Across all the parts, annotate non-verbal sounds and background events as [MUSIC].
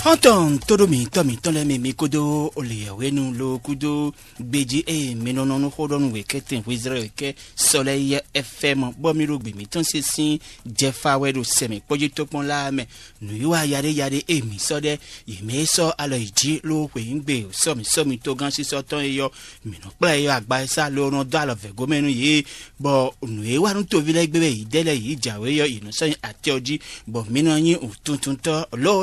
fantɔn toɖomi tɔmi tɔlɛmimi kodo oleyawenu lo kudo gbedzi eye eh, minɔnɔnu xɔɖɔnu weke te wezrɛ weke sɔlɛ yɛ fm bɔmi ɖo gbemi tɔn sisi jɛfawɛ do sɛmɛ kpɔdzi tɔkpɔn la mɛ nuyiwa yaɖe yaɖe eye mi sɔ ɖɛ yimi alɔ yi dzi lo ƒe ŋgbe sɔmi sɔmi to gan sisɔ tɔn eyɔ minɔ kple eyɔ agba sa lo nɔ do alɔ vɛ gome nu ye bɔn nuyiwa nu tovi la gbe be yi de le yi dzawe yɔ yinusɔ yi atɛw dzi bɔn minɔ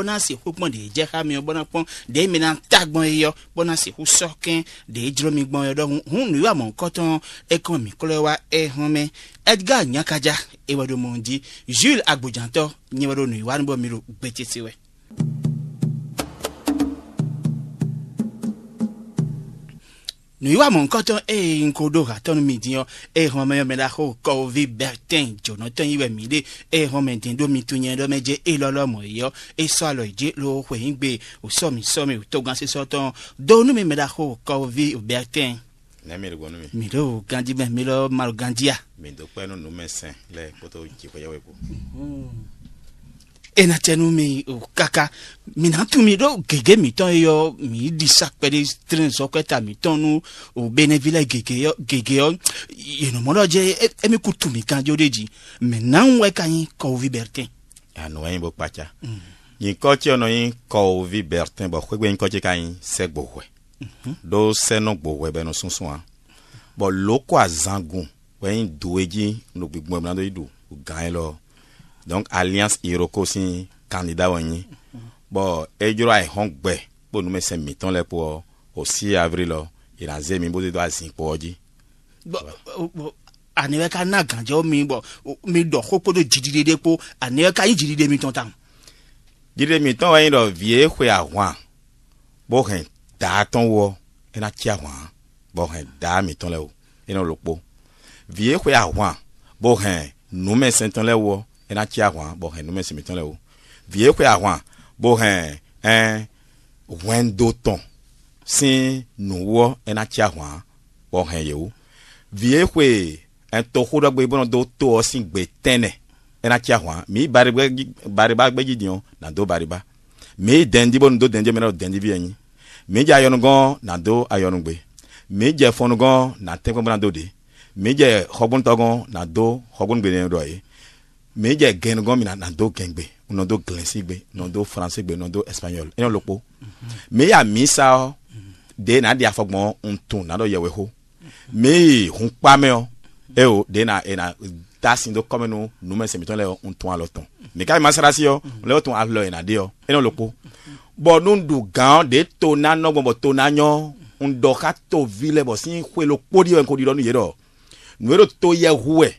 na se kpɔkpɔn de dze mi bɔna kpɔm de mina tagbɔn ye yɔ bɔna si husɔ kɛn de dzromi gbɔn yɔ dɔn hun nu yɔ amɔ nkɔtɔn ekɔn mi klɔ wa ehɔn mɛ edgar nyakadza ewɔ do mɔ ŋdi jules agbodjantɔ nyɛ wɔ do nu yi wa nubɔ mi do gbetsetse wɛ. nuyiwa mɔ ŋkɔtɔ eye eh, ŋkoɖo hatɔnu mi diɔ eye eh, xɔmɛ yɔ mɛ la xɔ kɔvi bɛtɛn dzonɔtɔ yi wɛ mi de eye eh, xɔmɛ den do mi tu nyɛ dɔmɛ dze eye lɔlɔ mɔ yɔ esɔ alɔ yi dze lo xɔ yi gbe o sɔ mi sɔ mi o tɔ gan sisɔ tɔn mi mɛ la xɔ kɔvi bɛtɛn. ne mi de gbɔ nu mi. mi do gandi mɛ mi lɔ malo gandia. mi do kpɛ nu mɛ sɛn lɛ kpɔtɔ dzi kɔjɔ ko enatsɛnu mi o kaka mina tu mi ɖo gege mitɔ yɔ mi disa kpe ɖe tren sɔkɛta mitɔ nu o benevila gege yɔ gege yɔ yenumɔdɔ dze emi e ku tu mi kan dzo de dzi mɛ n'anw wɛ ka nyi kɔvi bɛrɛtɛ. anuwa yin bo kpatsa yinkɔtsi mm. ɔnɔ yin kɔvi bɛrɛtɛ bɔ xegbe yinkɔtsi ka yin sɛ gbowɛ ɖo bɛ nu sunsun wa bɔn loko wɛ yin do edzi nugbigbo mi na do yi do gan yi lɔ donc alliance iroko si candidat wọ̀nyí bɔn edzro ahɔn gbɛ kpo nume sɛ mitɔn lɛ kpɔ o si avril lɔ ìrànzɛ mi bó ti do azin kpɔ dzi. àníwẹ̀ ká ná gànjẹ́ mi bọ̀ mi dọ̀ kókó do jìdìdè kó àníwẹ̀ ká yí jìdìdè mi tán tán. jìdìdè mi tán wọ̀nyí lọ vie xɔ àwọn bó hɛn daa tán wɔ ɛnna e tí àwọn bó hɛn daa mi tán lɛ o ɛnna e lóko vie xɔ àwọn bó hɛn numɛ sɛntɔn lɛ wɔ ena tsi ahwa bɔ hɛn nume simitɔ le eh, wo vie kɔ ahwa bo hɛn ɛn wɛndo si nuwɔ ena tsi ahwa bɔ hɛn yewo vie kɔ ɛtɔ xo dɔgbe bɔnɔ do tɔ si gbe tɛnɛ ena tsi ahwa mi bariba bariba gbɛdzi diɔ na do bariba mi dɛndi bɔnu do dɛndi mi na do dɛndi vi yɛnyi mi dze ayɔnugɔn na do ayɔnugbe mi dze fɔnugɔn na tɛgbɛn bɔna do de mi dze xɔgbɔntɔgɔn na do xɔgbɔnugbɛnɛ dɔ ye meja gɛn gɔmina na do gɛn gbe na do gilɛnsi gbe na do faransi gbe na do espagnol ɛnɛ lɔkpo meya mm-hmm. misa de na di afɔgbɔn ntun na do yɛwɛ ho meyi hun kpamɛ ɛo de na ɛna tasi do kɔmi nu numɛsɛmitɔ lɛ ntun alɔ tɔn mika masarasi yɔ mm-hmm. lɛ tun alɔ ɛna de yɔ ɛnɛ lɔkpo bɔn nundu gan de to na nɔgbɔnbɔ to na nyɔ ŋdɔ ka to vi lɛ bɔ si xɔe lo kpo di yɔ ŋkodi lɔ nu yɛ dɔ nu yɛ do to yɛ huɛ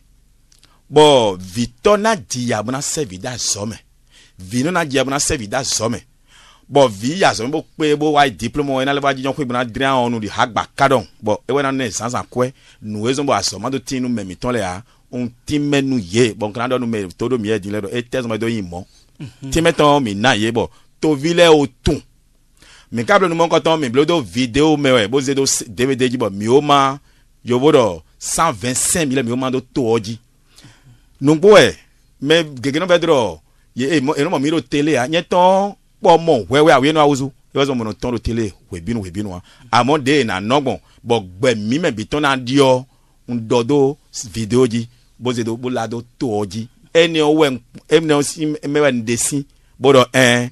bɔn vitɔ na di yabona sɛvi da zɔmɛ vinu na di yabona sɛvi da zɔmɛ bɔn vi yazɔmɛ bo kpe bo wa diploma wɔ ɛnalɛ bo adzidjɔ ko ebona dira wɔn nu di ha gba ka dɔn bɔn ewɔ na ne zanzan kɔɛ nu ezɔn bo azɔmɔ do ti nu mɛmitɔ lɛ ya ŋun ti mɛ nu ye bɔn kana dɔ nu mɛ to do miɛ di lɛ dɔ etɛ zɔmɛ do yi mɔ ti mɛ tɔn mi na ye bɔn tovi lɛ o tun mi ka bila numɔ kɔtɔn mi blodo video mɛ wɛ bo zedo dvd dzi bɔn mi o ma yovo dɔ cent vingt cinq mille mi o ma do to ɔ nugboɛ e, mɛ gege nɔfɛ dɔrɔ ye e, enumɔ mi do tele a nye tɔn kpɔ mɔ wɛwɛ awo yenu awusu yɔ sɔ mɔnɔ tɔn do tele webinu webinu wa amɔ de na nɔgbɔn bɔn gbɛmí mɛ bitɔn na diɔ ŋdɔ do video dzi bose do bola do tɔ dzi eni wɛ ɛni si mɛwɛ ŋde si bo dɔ ɛn eh,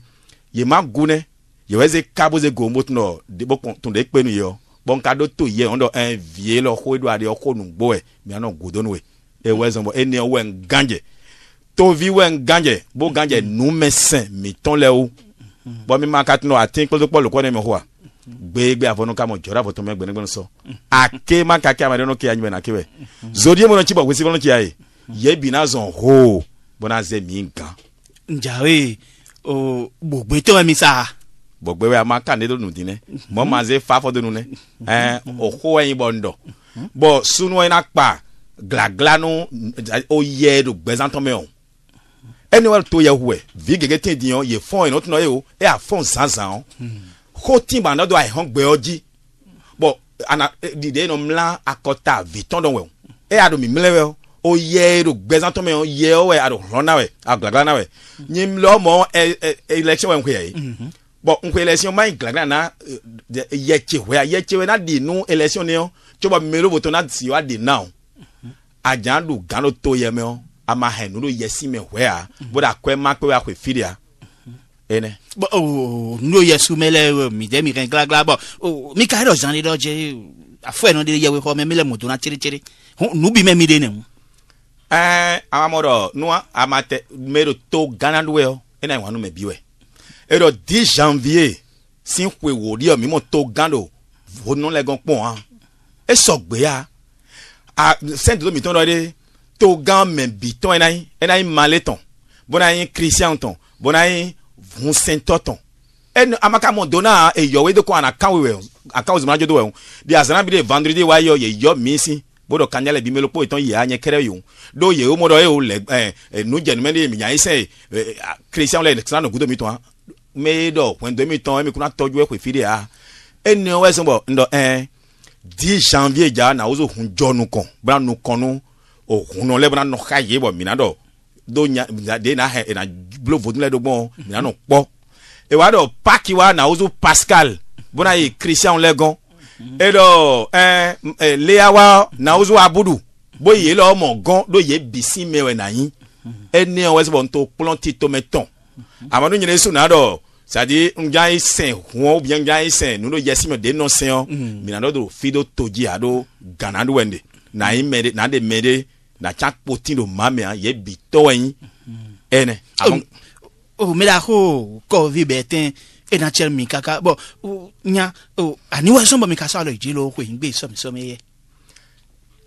yema gu nɛ yewɛ ze ka bose go mo tun dɔ bo tun de kpe nu yɔ bɔn ka do to yɛ ŋdɔ ɛn vie lɔ xoe do adi yɔ ko nugboɛ e, mianɔ godonu wɛ ewɛzɛn bɔ eniyan wɛn ganjɛ tovi wɛn ganjɛ bo ganjɛ numɛsɛn mitɔn lɛ wo bɔn mi ma ka tunu ati kpɔtɔkpɔ lukɔ ne mi hɔ a mm-hmm. gbegbe afɔ nuka jɔra afɔ tɔmɛ gbɛnɛgbɛnɛ sɔ mm-hmm. ake ma ka kɛ amadu n'o kɛ anyimɛ na kewɛ zodiɛ mɔnɔ tsi bɔ wesi mɔnɔ tsi ya ye yɛ bi na zɔn hoo bɔn na zɛ mi gan. njawe o gbogbetɔ mi sa gbogbo wa ma kàn dédò nùdí nẹ mọ mm-hmm. ma ṣe fa fọdún nù nẹ ẹ ọkọ ẹyin bọ ndọ bọ sunu ẹyin e akpa glaglanu oyɛ do gbɛzantɔmɛ o ɛniwɛri to yɛ wɛ vi gɛgɛ tɛ di yɔ yɛ fɔn yɛn o tɛnɛ o e y'a fɔn zanzan o ko tí ma nɔdɔ a yɛ hɔn gbɛyɔ dzi bɔn ana e, dide yɛ nɔ mla akɔta vitɔn dɔ wɛ o e y'a do mi mlɛ wɛ o o yɛ do gbɛzantɔmɛ o yɛ o wɛ a do hlɔn na wɛ a glagla na wɛ nyimlɛ mɔ ɛ ɛ election wɛ nkuyɛ ye bɔn nkuyɛ election maa yi glagla na yɛ tse wɛ yɛ tse wɛ na di nu election ni yɔ tso bɔ melo voto na si wa di na o adzãɖu gãɖo to yɛmɛ o ama hɛ nu ɖo yɛsi mɛ wɛa bo ɖe akɔɛ ma kpe wa xɔ efi ɖia ene. bɔn o n'o yɛ sumɛ lɛ midɛ oh, mi kɛn gilagila bɔn o oh, mi ka yɛrɛ zan de dɔ jɛ afɔ yɛrɛ de yɛwɛ xɔ mɛ mi lɛ moto na tseretseere nu bi mɛ mi de ne mu. ɛɛ eh, amamɔ dɔ nua amatɛ mɛ do to gana do yɛ o ena ìwà nu mɛ bi wɛ ɛdɔ di janvier si ƒe wòlíɔ mímɔ to gan do vonulɛgɔn kpɔn hã esɔgbea. So a sɛn dodo mitɔn dɔ de to gan mɛ bitɔn ɛna yi ɛna yi malɛ tɔn bɔnna yi kirisiyɛn tɔn bɔnna yi hunsɛntɔ tɔn ɛnu e amaka mɔ donna eyɔwe de ko ana kawo wɛ akawo zumana jo do wɛ o di azana bi de vendredi wa yɔ ye yɔ min si bodo kanyale bi melo po itan ye anye kere yo do ye o mo do e o le eh, eh nu jenme de mi yan se eh, christian le xana no gudo mi ton me do when do e mi ton mi kuna toju e de a eni o we so bo ndo eh Di janvier dza na wozo hun dzɔnu kɔn bena nu kɔnu ohunɔ lɛ bena nɔ xa yie bɔ mina dɔ do nya de na hɛ ena blo vodun lɛ do gbɔn mina nɔ kpɔ ewa dɔ paki wa na wozo pascal bona ye christian lɛ gɔn eɖɔ ɛɛ ɛ lea wa na wozo abudu bo ye lɛ ɔmɔ gɔn do ye bisi mɛwɛ na yin ene wɔsibɔ ntɔ kplɔn ti tɔmɛ tɔn amadu nyere suna dɔ sadi ŋdza yi sɛn hɔn oubien ŋdza yi sɛn nuno yɛsi mi de nɔ sɛn ɔ mm-hmm. mina dɔ do fi do todzi alo gana do wɛnde na yi mɛ de na de mɛ de na tsa kpoti do ma mɛ yɛ bi tɔ wɛnyi ɛnɛ. o mi ko kɔvi bɛ tɛn ena tsɛ mi kaka bɔn nya o aniwa sɔnbɔ mi ka sɔ alɔ ìdílé o ko yin gbé sɔmisɔmi yɛ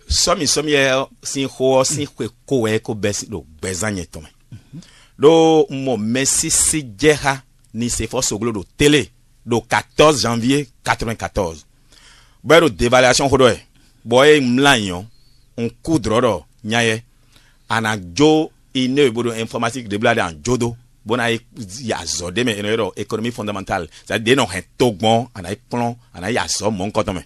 sọmisọmi yɛ si xɔ si xɔ ko wɛ ko bɛ si do gbɛzan yɛ tɔmɛ do mɔmɛsisi jɛ ha ni Sefo Soglo do télé do 14 janvier 94 bero devaluation kodo e boye mlanyo on kudroro nyaye ana jo ine ibodo e informatique deblade an jodo bona e ya yazo de me eno economie économie fondamentale c'est à dire de nɔ e plon, togbɔn ana kplɔn ana ya zɔ mɔ nkɔtɔmɛ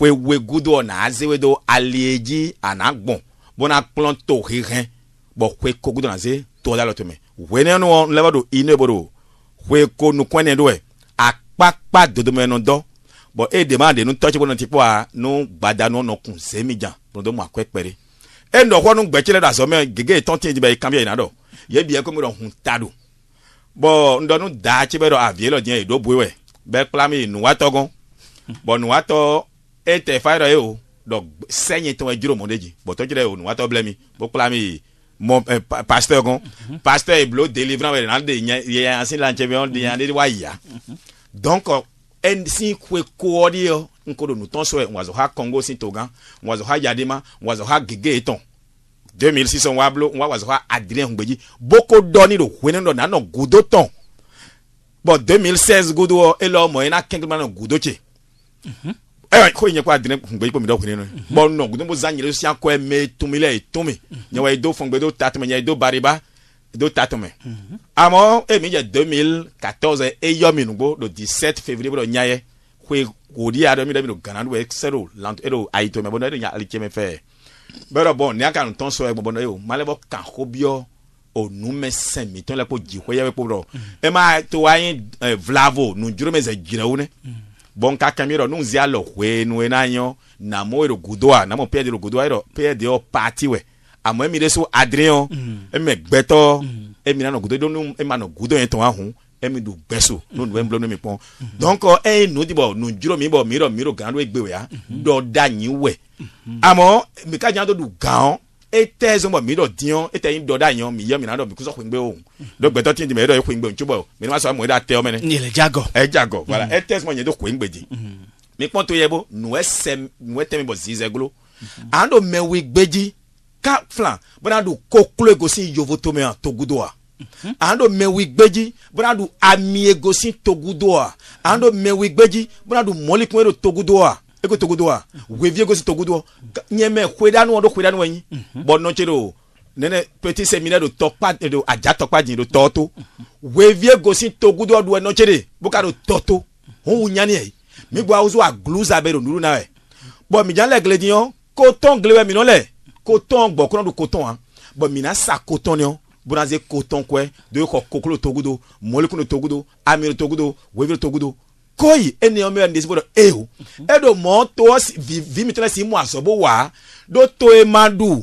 we we do na azewe do aliedzi ana Bon, bona plan to hehɛn bɔn ko do na ze to da wɛnɛnu wɔn lɛbɛ do inu ebo do wɛ ko nukɔnɛ do yɛ akpakpa dodomɛnu dɔ bɔn e dema de nu tɔtsi bɔ nɔti kpɔa nu gbadanu nɔkun sɛmi dza bɔdɔ mu akɔ ekpɛ de e nɔ xɔ nu gbɛtsi lɛ da zɔmɛ gege tɔnti di bɛ yi kanbi yɛ yina dɔ bi yɛ ko mi dɔ hun ta do bɔn ŋdɔnu daa tsi bɛ dɔ avie lɔ diɛ edo boe wɛ bɛ kpla mi nuwatɔ gɔn bɔn nuwatɔ e tɛ fa yɛrɛ ye o dɔ sɛnyitɔ edzro mɔ de dzi o nuwatɔ blɛ mi bɔ kpla mɔ ɛ eh, pasteur kɔn pasteur yi bila délivrant wɛrɛ n'ale de ɲɛ yansi la ncɛbɛ ɔn de yan ale de wa ya donc ɛ eh, si koe koɔri yɔ nko do nutɔn sɔɛ wazɔ ha kɔngo si to gan wazɔ ha yadema wazɔ ha gege etɔn deux mille six cent wa bolo wazɔ ha adrien gbedzi boko dɔɔni do wɛnɛ dɔ nanɔ godo tɔn bɔn deux mille seize gudo elɔ mɔ yɛn na kɛnkɛn ma nɔ godo tse ɛɛ ko nye ko a dene kun gbɛyi ko dɔ kun ne bɔn nɔ gudumu zan yɛrɛ siyan kɔɛ mɛ tumi la yi tumi ɲɛwa mhm. yi do fɔngbɛ do ta tɛmɛ ɲɛ yi bariba do ta tɛmɛ mhm. amɔ e mi jɛ deux mille quatorze e mi nugbo do dix sept février bɛ dɔ nya yɛ ko e ko di dɔ mi dɔ mi do gana do ɛkisɛ do lanto e do ayi tɔmɛ bɔn ne do nya ali tiɛmɛ fɛ bɛ dɔ bɔn nia ka nu tɔn sɔ yɛ gbɔbɔ ne ye o malɛbɔ kan bon kaka mi ro nu nzia lo hwenu ena nyo na mo ero gudoa na mo de ro gudoa ero pe de o party we amo emi de so adrian mm. eme gbeto mm. emi na no gudo do nu ema no gudo yen ton ahun emi du gbeso no nu mm. em blo nu mi pon mm-hmm. donc e nu di nu juro mi bo mi ro mi ro gan do egbe we ya mm-hmm. do da yin we mm-hmm. amo mi ka jan do du gan ete zɔn bɔ mi dɔ diɲɔ ete yi dɔ da yɔ mi yɔ mina dɔ mi kusɔ ko n gbe o dɔ gbɛtɔ tiɲɛ tɛmɛ e dɔ ye ko n gbe o n tubɔ o mɛ n'a sɔrɔ mɔ e da tɛ o mɛ nɛ. yɛlɛ jagɔ. ɛ jagɔ wala mm-hmm. ete zɔn yɛ do ko n gbe di. Mm-hmm. mi kpɔn to yɛ bo nuwɛ e sɛ nuwɛ e tɛmɛ bɔ zizɛ golo. an do mɛwi gbɛdzi ka filan bɔn do ko egosi yovo tome a togudo a. an do mɛwi gbɛdzi bɔn do ami egosi togudo mm-hmm. a. an do mɛwi gbɛdzi bɔn do mɔlikun eko togodoa wevie gosi togodoa nyɛmɛ xoeɖanu ɔɖo xoeɖanu anyi mhm. bɔnɔtse do nene petit séminaire do tɔkpa do adzatɔkpa dzi do tɔɔto wevie gosi togodoa do ɛnɔtse de boka do tɔɔto ohun nyaniɛ migbo awusu agluza be do nuru na yɛ bɔn mijan lɛ gele diyan kotɔn gele wɛ minɔ lɛ kotɔn gbɔkɔnɔ do kotɔn wa bɔn mina sa kotɔn niɔ bonaze kotɔn kɔɛ do yɛ kɔ kokolo togodo mɔlikun do togodo amiri togodo wevi togodo koi ene yɔn mɛra ndesi bɔ dɔ eyo edo mɔ tɔ vi mi tɛnɛ si mu asɔbo wa do to ye ma du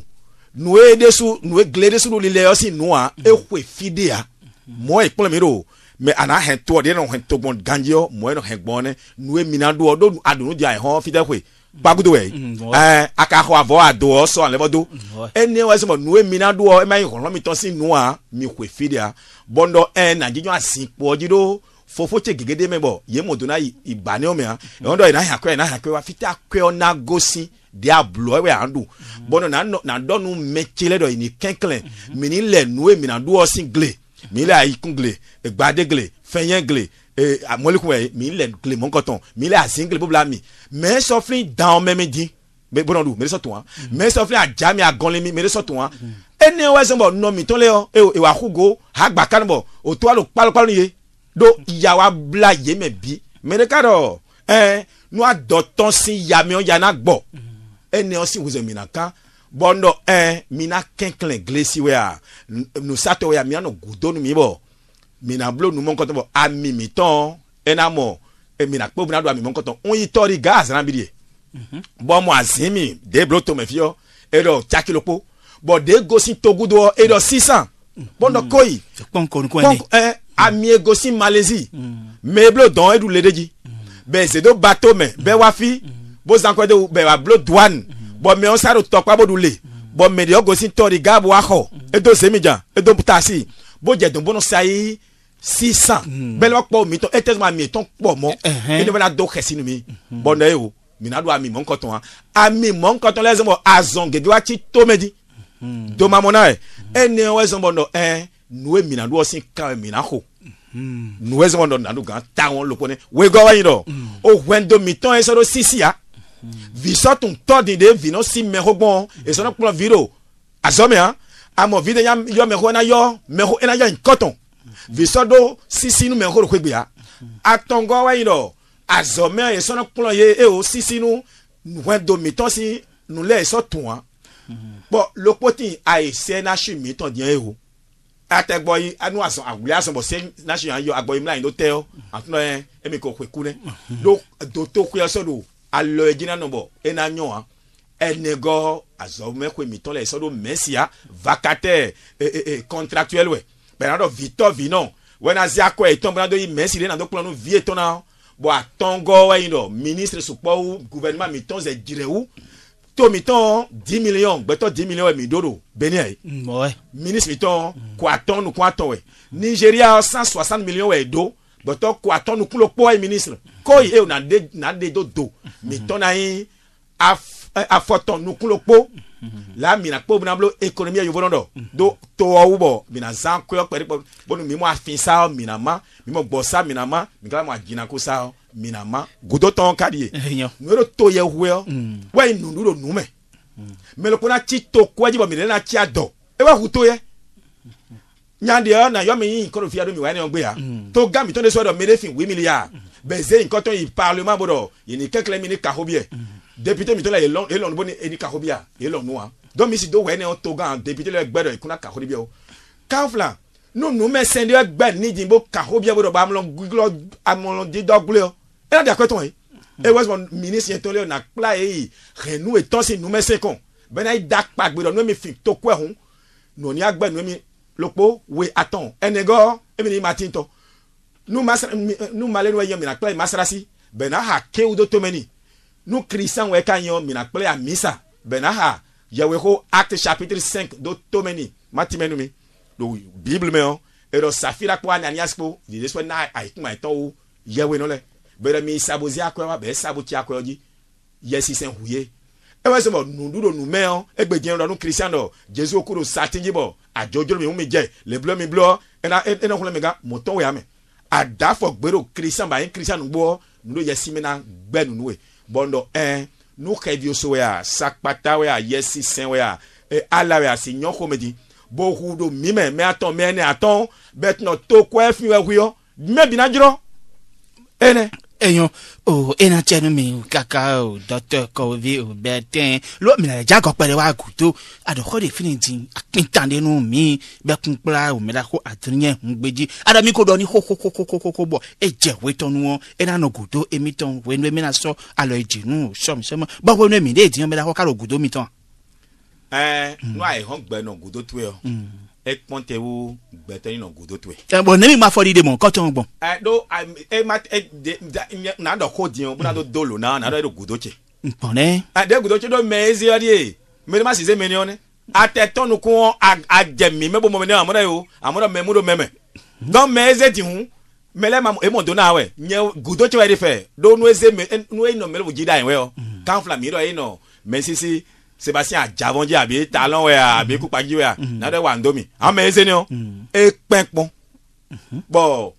nue de nue gile de do lile yɔ nua mhm. ehoe fidia de ya mɔ mhm. mhm, ekplɔ eh, mi do mɛ ana hɛn tɔ de ɛna hɛn tɔgbɔn ganji yɔ mɔ ɛna hɛn gbɔn nɛ nue mina do do adunu di a hɔn fi de hoe gbagudo ɛ ɛɛ a ka xɔ avɔ a do ɔ sɔ alɛ bɔ do ɛni nue mina do ɔ ɛmɛ hɔlɔmitɔ si nua mi hoe fi ya bɔndɔ ɛ eh, nadinyɔ asi kpɔ dzi do fofotse gegede mɛbɔ yemodona ibane o mɛ ɛwɔn dɔ yi n'ayi akɔyɛ n'ayi akɔyɛ wa fiti mhm. na gosi de ablo ɛwɛ andu bɔn na na dɔnu mɛtsele dɔ yi ni kɛnkɛlɛ mhm. mini lɛ nue mina du ɔsi gble mini lɛ mhm. ayikun gble egbade gble fɛnyɛ gble ee amɔlikun wɛ mini lɛ gble mɔkɔtɔn mini lɛ azin gble bobla mi mɛ sɔfin dan mɛmi di bɔn du mɛ sɔ tun wa mɛ sɔfin ajami agɔnlimi mɛ sɔ wa ɛni wɛsɛn bɔ nɔmi yɔ ewa hugo hagbakan bɔ o to alo kpalokpalo do yawa bla yeme bi meneka dɔ ɛn nua dɔtɔn si yamɛ yana gbɔ ɛnɛ ɔsi wosɛ mina kan bɔn dɔ ɛn mina kɛnkɛn gilesi wɛa nusatɔ wɛa mina nɔ gudo numi bɔ mina bulo numu kɔtɔ bɔ amimitɔn ɛnamɔ mina kpɔ mina do amimɔkɔtɔ ŋuyitɔri gaa zan bi de bɔn mɔ azimi de bulo tome fiyɔ ɛdɔ tsakilokpo bɔn de gosi togudo ɛdɔ sisan bɔn dɔ koyi Ami amiegosi malezi me blo dɔn eɖu le ɖe dzi bɛ zedo ba to mɛ bɛ wafi bo zankɔ de bɛ wa blo duane bɔn mɛ ɔsa ɖo tɔkpa bo ɖu le bɔn mɛ de ɔgosi tɔ de gaabo axɔ edo semidza edo taasi bo dze dun bono sayi sisan hmm. bɛlɛ wa kpɔ mi tɔn ete ma mi tɔn kpɔ mɔ ene bɛ hmm. na do xɛsi nu mi bɔn ne o mina do ami mɔ nkɔtɔn wa ami mɔ nkɔtɔn lɛ zɔn bɔ azɔn gege wa ti tome di domamɔ na yɛ e. ene wɔ zɔn bɔ nɔ ɛɛ nue mina lu ɔsi ka mina ko. nue zɔn dɔ nanu gan ta wɔn lopɔ ne wo egɔ wɔnyi dɔ o wɛndo mitɔn esɔ do mm. oh, sisi ya visɔ tun tɔ di de vinɔ si mɛ ho gbɔn esɔ ne kplɔ vi do amɔ vi de ya yɔ mɛ ho ena yɔ mɛ ho ena yɔ yin kɔtɔn visɔ do sisi nu mɛ ho do ko gbea atɔngɔ wɔnyi dɔ azɔmia esɔ ne kplɔ ye eyo sisi nu wɛndo mitɔn si nulɛ esɔ tun wa mm-hmm. bɔn lokpoti ayi e sɛ na si mitɔn diɛ ye o atɛgbɔyi anu asɔn awuli asɔn bɔ se national yɔ agbɔyi mla yi no tɛ yɔ atuna yɛ emi kɔ kɔ eku nɛ do do to kuyɛ sɔ do alɔ yɛ dzina nɔbɔ ena nyɔ wa enegɔ azɔmɛkoe mitɔ lɛ sɔ do mɛsia vakatɛ e e e contractuel wɛ bɛnadɔ vitɔ vinɔ wɛna zi akɔ etɔn bɛnadɔ yi mɛsi de nadɔ kplɔ nu vie tɔna bɔn atɔngɔ wɛyin dɔ ministre sukpɔwu gouvernement mitɔn zɛ dzirewu tomi tɔn di miliyɔn gbɛtɔ di miliyɔn mi do do benin ye. mɔɛ. minisiri tɔn kò a tɔn wɛ nigeria cent soixante million wɛ do gbɛtɔ kò a tɔn nukun kpɔ ye minisiri ko ye o na de na de do do mi mhm. tɔn eh, na ye afɔtɔn nukun kpɔ la mina kpɔ mina bolo ekonomi ye yovɔ dɔ do tɔwɔwu bɔ mina zan kɔyɔ kpɛri kpɔ bɔnu mi mu afi sa mina ma mi mu gbɔ sa mina ma mi kala mu a jina sa minama gudo tɔn ka di ye nuyɔrɔ to ye wɛɔ mm. wayi nunu do nu mɛ mɛlɛkuna tsi to kuwaji bɔ minɛ na tsia dɔ e wa hu to yɛ nyadeɛ na yɔmi yi kɔrɔ fia do mi wa yɛ ɲɔgɔn ya mm. to ga mi tɔn de sɔ dɔ mele fi wi mi ya yi parlement bo dɔ yini kɛkɛlɛ mi ni kaho biɛ mm. député mi tɔ la elɔn elɔn bo ni eni kaho bia elɔn nu wa dɔn mi si do wɛ ne to gan député lɛ gbɛ dɔ ikuna kaho bia o kan fila nunu de gbɛ nidin kaho bia bo dɔ bo amlɔn amlɔn didɔ gblɛ ena dia kweton e e wes mon ministre to le na kpla e renu e ton si nume sekon bena i da kpa gbe do nu mi fi to kwe hun no nu mi lopo we aton enego emi ni matin to nu mas nu malenu e yemi na kpla e masrasi bena ha ke udo to meni nu christian we kan yo mi kpla ya misa bena ha yawe ko acte chapitre 5 do to meni matimenu mi do bible me o ero safira kpo ananias kpo jesus na aikuma eto o yewe no bere mi sabozi akɔe wa bɛɛ saboti akɔe dzi yɛsi sɛ huye ewɔ sɛ bɔ nuɖuɖo numɛ ɔ egbe dzɛ ɔnu kristian dɔ jesu ku do sati dzi bɔ adzɔdzɔ mi ŋumi dze le blɔ mi blɔ ena ena e xlẽ mi ga mɔtɔ wɛ ame adafɔ gbeɖo kristian ba ye kristian gbɔ nuɖo yɛsi mi na gbɛ nunu we bɔndɔ ɛn eh, nuxɛviwo so wɛ a sakpata wɛ a yɛsi sɛ wɛ a e ala wɛ a si nyɔ xɔme dzi bohu do mime mɛatɔ mɛne atɔ bɛtɔn to kɔɛ fi wɛ huyɔ mɛ bina dzrɔ ene eyan o ena tsenu mi kaka o dɔtɔ kɔvi o bɛ tɛn lo mina jago kpɛrɛ wa gudo adɔkɔ de fini di akpintan de nu mi bɛ kun kpla o mɛra ko adiriɲɛ ŋgbedzi adami ko dɔɔni kokokokokoko bɔ edze wetɔnuɔ ena nɔ gudo emitɔn wenu emina sɔ alɔ edzinu sɔmisɔmɔ bɔbɔ nu emi de ediɲɔ mɛra kɔ kalo gudo mitɔn. ɛɛ nua yi hɔn gbɛ nɔ gudo tu yɛ ekpɔn tɛ wo gbɛtɛ yinɔ godo to ye. ɛ bɔn ne mi ma fɔ di de mɔ kɔtɔn gbɔn. ɛ do ɛ ma ɛ de n'a dɔ ko diɲɛ o bɛna do dolo n'a n'a dɔ de godo cɛ. nkpɔnɛ. ɛ de godo cɛ do mɛ ezeyɔri ye mɛ ma sise mɛ ni yɔni a tɛ tɔnu kɔn a jɛmi mɛ bɔ mɔmɔ ne amuna ye o amuna mɛ mu do mɛmɛ. dɔn mɛ eze ti hun mɛlɛ ma emɔ do n'a wɛ nyɛ godo cɛ wɛ de fɛ do n'o eze mɛ n'o ye nɔ mɛlɛ Sébastien Àjàbọ̀njẹ́ àbí talon wẹ̀ mm-hmm. àbí kúpají wẹ̀ mm-hmm. ndomi àmọ́ ni ọ́ mm-hmm. ẹ pẹ́npọ́n bọ́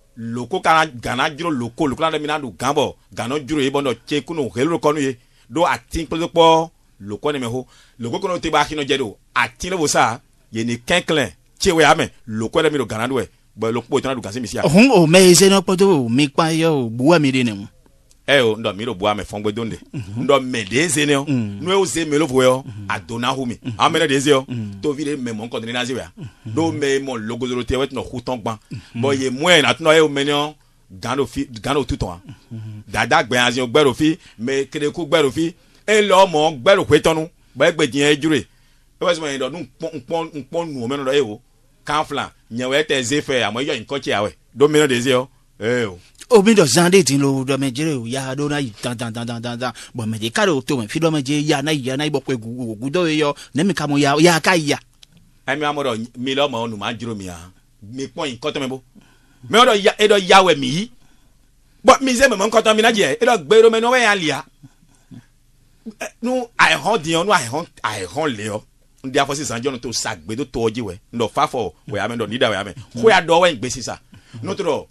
kana gana dúró lóko lóko náà mina do gan bọ̀ gana dúró yìí bọ́ndọ̀ tse kunu helu kọ́nu yẹ do àti pẹ́lẹ́pọ́ lóko ni mẹ́ ho lóko kọ́nu tẹ́ bá hinọ jẹ do àti lẹ́wọ̀ sá yẹn ni kẹ́kẹ́lẹ́ tse wẹ̀ amẹ́ mi do gana do yẹ bọ́ lóko yẹn do gasi mi si yà. ọ̀hún ò mẹ́ ẹ̀ṣẹ̀ náà pọ́tò mi pa yọ ògbúwà mi de nìyẹn eyo ndɔ mi do bu ame fɔngbe don de ndɔ mɛ de eze ne yɔ mm. nu mm. mm. ye o se mɛ lofo yɔ a donna ho mi awo mɛ ne de eze yɔ tovi de mɛ mɔ nkɔtɔ ne na se yɔ do mɛ mɔ logozoro tɛ wɛ tɛnɛ hutɔn gban bɔn ye mɔɛ na tɛnɛ eyo mɛ ne yɔ gan do fi gan do tutɔn dada gbɛn azin gbɛ do fi mɛ kedeku gbɛ do fi elɔ mɔ gbɛ do koe tɔnu bɔn egbe diɲɛ e wɛ sɔn yɛ dɔ nkpɔn nkpɔn nu o mɛ ne dɔ eyo kan fila nyɛ wɛ tɛ ze fɛ amɔ omi dɔ zan de ti lo dɔmɛdzere o ya ɖo na yi dan dan dan dan. tan tan bɔn mɛ de ka ɖe o to mɛ fi dɔmɛdze ya na yi ya na yi bɔ koe gugu dɔ ye yɔ ne mi ka mo ya ya ka yi ya. ɛmi amɔ dɔ mi lɛ ɔmɔ nu ma dzro mi ya mi kpɔn yi kɔtɔ mi bo mɛ ɔdɔ ya ɛdɔ ya wɛ mi yi bɔn mi se mɛmɛ kɔtɔ mi na jɛ ɛdɔ gbɛrɛ mɛ n'ɔwɛ ya lia nu ahɛhɔn diyan nu ahɛhɔn ahɛhɔn lɛ yɔ ndi afɔ sisan jɔnu to sagbedo tɔɔji wɛ ndɔ fafɔ wɛ amɛ ndɔ nida wɛ amɛ kó ya dɔ wɛ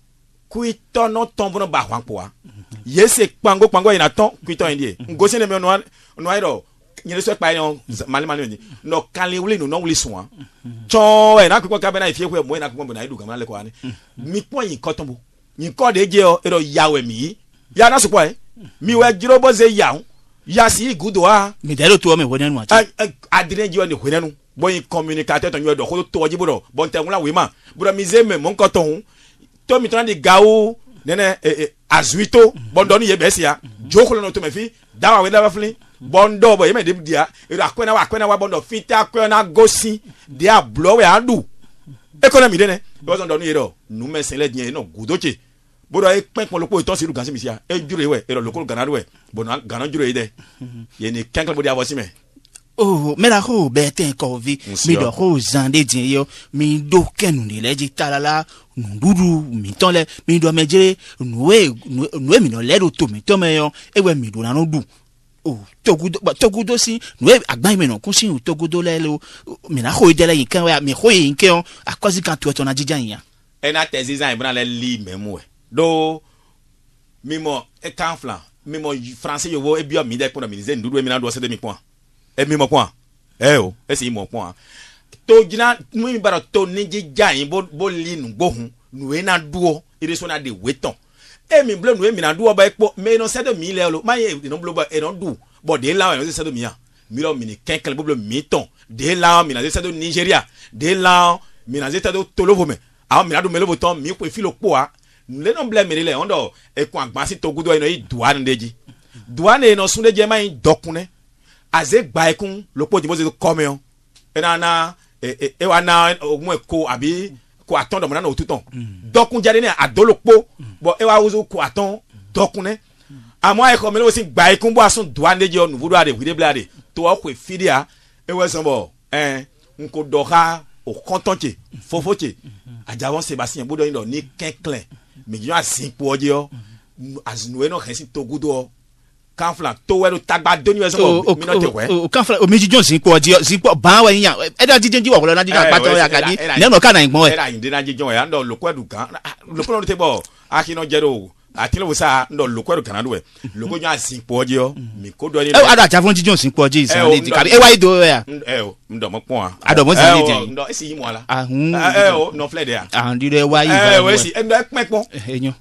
kuitɔ nɔ tɔn bɔnɔ ba hɔn kpɔ wa yese kpango kpango yina tɔn kuitɔ yin de ye ngosi ne bɛ nua nua yi dɔ nyɛrɛsɛ kpa yɛn mali mali yɛn nɔ kali wuli nu nɔ wuli sùn wa tsɔɔ yina kpekpe kabɛ n'a ye fiye ko yɛ mɔ yina kpekpe bɛ n'a ye du gamana lɛ kɔ ani mi kpɔ yin kɔtɔn bo yin kɔ de dze yɔ e dɔ yawɛ mi yi ya n'a sɔkpɔ yɛ mi wɛ dzro bɔ ze yawu yasi gudo wa. midɛri tó mi hɔnɛ wa. adinɛ jiwa ni hɔnɛ bɔn yin communicateur tɔ dɔ kó tɔgɔ to mi tɔn di gawo nɛnɛ eh, eh, azuito bɔndɔni yɛ bɛ sia jokolo na o tɛmɛ fi dawa wɛ daba fili bɔndɔ bɔ yɛmɛ de bi dia ero akɔyɛ na wa akɔyɛ na wa bɔndɔ fi tɛ akɔyɛ na gosi de a bulɔ wɛ a du ekɔnɔmi de nɛ wɔsɔn dɔni yɛrɛ numɛsɛn lɛ diɲɛ yen nɔ gudotse bóra ye pẹ́ kpọlọpọ̀ ìtọ́ sílu gansi mi si ya e jure wẹ̀ èrò lóko gana wẹ̀ bọ̀nà gana jure yi dɛ yẹn ni kẹ́ńkẹ́ bó di awọ sí o oh, mẹ́ra kó bẹ́ẹ̀ tẹ̀ kọ́ vi mi dọ̀ kó zan de dìé yọ mi do kẹ́nu de lẹ́jì talala nuɖuɖu mitɔ lɛ mi dɔ mɛ dzre nuwe nuwe mi nɔ lɛ ɖo to mitɔ mɛ yɔ ewɛ mi do nanu ɖu o togodo togodo si nuwe agba yi mi nɔ kusi o togodo lɛ lo mina xɔ yi de lɛ yi kɛ wɛ mi xɔ yi kɛ yɔ akɔsi kan tuɛtɔ na jija yi ya. ɛna tɛ sisan ibana lɛ li mɛmu wɛ do mimɔ ekan fila mimɔ faransi yovo ebiɔ mi dɛ kpɔnɔ mi ze nuɖuɖu mi na do ɔsɛ de mi kpɔn ɛmi mɔ kɔn a ɛ o ɛsi mɔ kɔn a to gyina mi bara to nidzi dza yin bo bo li nu gbohun nu yina duɔ irisɔn na de wetɔn emi blɛ nu emina duɔ ba ekpɔ mɛ eno sɛdo mi lɛ o lo ma ye eno blo ba eno du bɔn de la eno sɛdo mi ya milɔ mini kɛnkɛn bolo mi tɔn de la mina sɛdo nigeria de la mina sɛdo tolovo mɛ àwọn mina do mɛlɛbo tɔn mi ko efilo kpo wa lẹ́nu bilẹ̀ mẹ́rin lẹ̀ ọ̀dọ̀ ẹ̀kún àgbà sí togudo ẹ̀ náà yìí dùwà ni de jì dùwà ni ẹ̀ náà súnlẹ̀ jẹ́ aze gba ekun lokpo di mo se kɔmi o ena na ewa e, e na ogun eko abi ko atɔn dɔmɔ nana otu tɔn dɔkun jáde ne adolokpo bɔn ewa woso ko atɔn dɔkun ne àmọ́ ẹ̀kọ́ mi ló sì gba ikú bó asún dùn àndéjì ọ̀nù fúdú àdè wídé bílẹ̀ àdè tó wọ́n kò fìdí à ewé o ẹ̀ e eh, n kò dọ̀ka òkọ́ntọ̀tse fòfòtse àjàwọ̀n sèbàsìyàn gbọ́dọ̀ yìí lọ ní kẹ́kẹ́lẹ̀ méjì náà sì kú ọjẹ́ ọ àzùnúwẹ́ náà kẹ́sì tó gúdú ọ kanfila towɛlu tagbadoni wɛ sɔgɔ minɛ tɛ wɛ. o kanfila o meji jɔn zinkpɔ zinkpɔ ban wɛ yan ɛdá jíjɛ jí wɔkɔlɔ n'adi agbata ya kadi lɛnɛ o kana yin gbɔn wɛ. ɛdá yin jɔn wɛ yan dɔ lɔkɔɛ du kan lɔkɔlɔ tɛ bɔ akinɔ jɛ do atele wo sa ndɔ loko ɛri kana do wɛ loko nyɔ asin kpɔdzi yɔ mi ko dɔ ni. ɛ ado ati afɔnji jɔn sin kpɔdzi san ne di kabi ewa yi do yɛ ya. ɛ o ndɔ mɔ kpɔn wa. adɔ mɔ sin ne di yan. ndɔ esi yi mɔ la. ahun ɛ o nɔfilɛ de ya. ahun di do ewa yi. ɛ o esi ndɔ ekpɛ kpɔn. enyɔ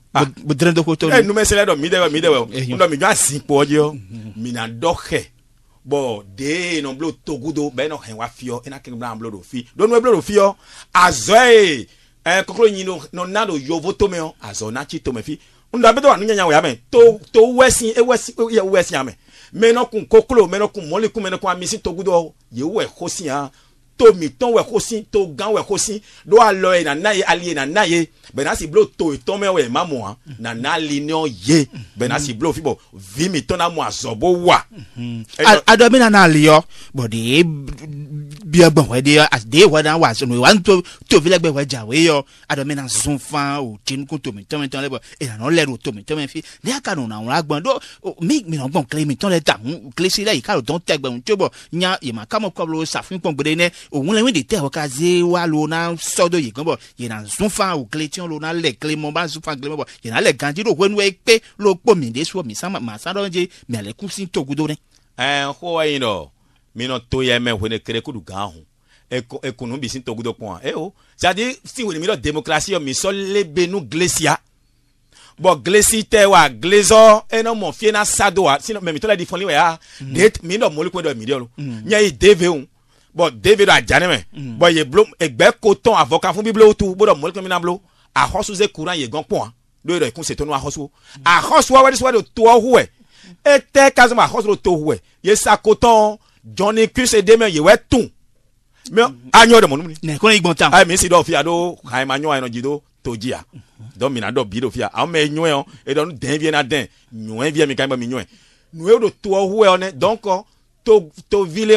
bo dɛrɛ dɔ ko tɔ. ɛ numɛsɛlɛ dɔ mi dɛ wɛ mi dɛ wɛ o ndɔ mi nyɔ asin kpɔdzi yɔ mina dɔ xɛ bɔn dee nɔ blo togudo bɛɛ nɔ hɛn wa fiyɔ ena kɛnɛ bla blo do fi donu blo do fiyɔ azɔ ye ɛ kɔkɔlɔ yin no nana do yovo tome yɔ azɔ na tsi tome fi nda bɛ dɔn ani nyanya o yamɛ to to wɛsi ewɛsi ewɛsi yamɛ mɛnɔkun koklo mɛnɔkun mɔlikun mɛnɔkun amisi togu dɔ yewu ɛkɔsi yan to mi tɔn wɛ ko si to gan wɛ ko si do a lɔ e ye na na ye ali ye na na ye bɛnna si bulo to itɔn e mɛ wɛ ma mɔ a na na li ni o ye bɛnna si bulo fibɔ vi mi tɔn na mɔ a wa. a dɔ bɛna n'ale yɔ bɔn de ye bia gbɔn wɛ de yɔ a de ye wɛ na wa sɔnni wa to tovi lɛ gbɛ wɛ ja o ye yɔ a dɔ bɛna zun fan o tinuku tomi tɔmɛ tɔmɛ bɔ ìlànà lɛ do tomi tɔmɛ e fi ne y'a ka nù n'awɔn agbɔn do mi minɛn gbɔn kile mi tɔn lɛ ta hun kile si la yi k'a dɔn tɛgbɛ n tso bɔ nya yamakamu kɔbolo safin kpɔn gbede ne òun lẹ́yìn de tẹ́ ọ̀ ka ze wa lo na sọ́dọ̀ yìí gan bọ̀ yìnyín sunfa òkèlè tí wọ́n lo na lẹ̀ kílẹ̀ mọ́ bá sunfa kílẹ̀ mọ́ bọ̀ yìnyín lẹ̀ gàdí ro wẹ́nu ẹ pé ló kpọ́ mi de sọ mm. mi sá ma sá dọ́ je mi àlẹ́ kú sí togudo rẹ. ẹ xɔ wa yin dɔ minɔ to yɛ mɛ wɛnɛ kere kudu gan ho ekunu bi si togudo kpɔn ɛ o sadi si wɛnɛ mi dɔ demokrasi yɔ mi sɔlebenu glesia bɔn glesi tɛ wa glezɔ ɛnɛ mɔ fiena sado wa sinɔ mɛ mi la di fɔli wa ya de mi dɔ mɔlikun dɔ mi de o nye yi deve o bɔn david ajanimɛ mm. bɔn ye blo ɛgbɛ ko tɔn avɔka fún bíbélé wotu bó dɔ mɔlí kpɛmínà blo axɔsu ze kuran ye gɔn kpɔn lóye dɔ ikun setonu axɔsu axɔsu awɛri sɔ de to ɔhuɛ ete kazuma axɔsu de to ɔhuɛ ye sakotɔn jɔnni kristu demɛ ye wɛ tun mɛ anyɔ de mɔnu ni. nɛkɔrɔ igbɔn tan. ayi mi si dɔw fia do hayima nyɔ ayin jido to jia dɔ mina dɔ bi do fia awo mɛ nyɔɛ e o edɔnu dɛn viɛ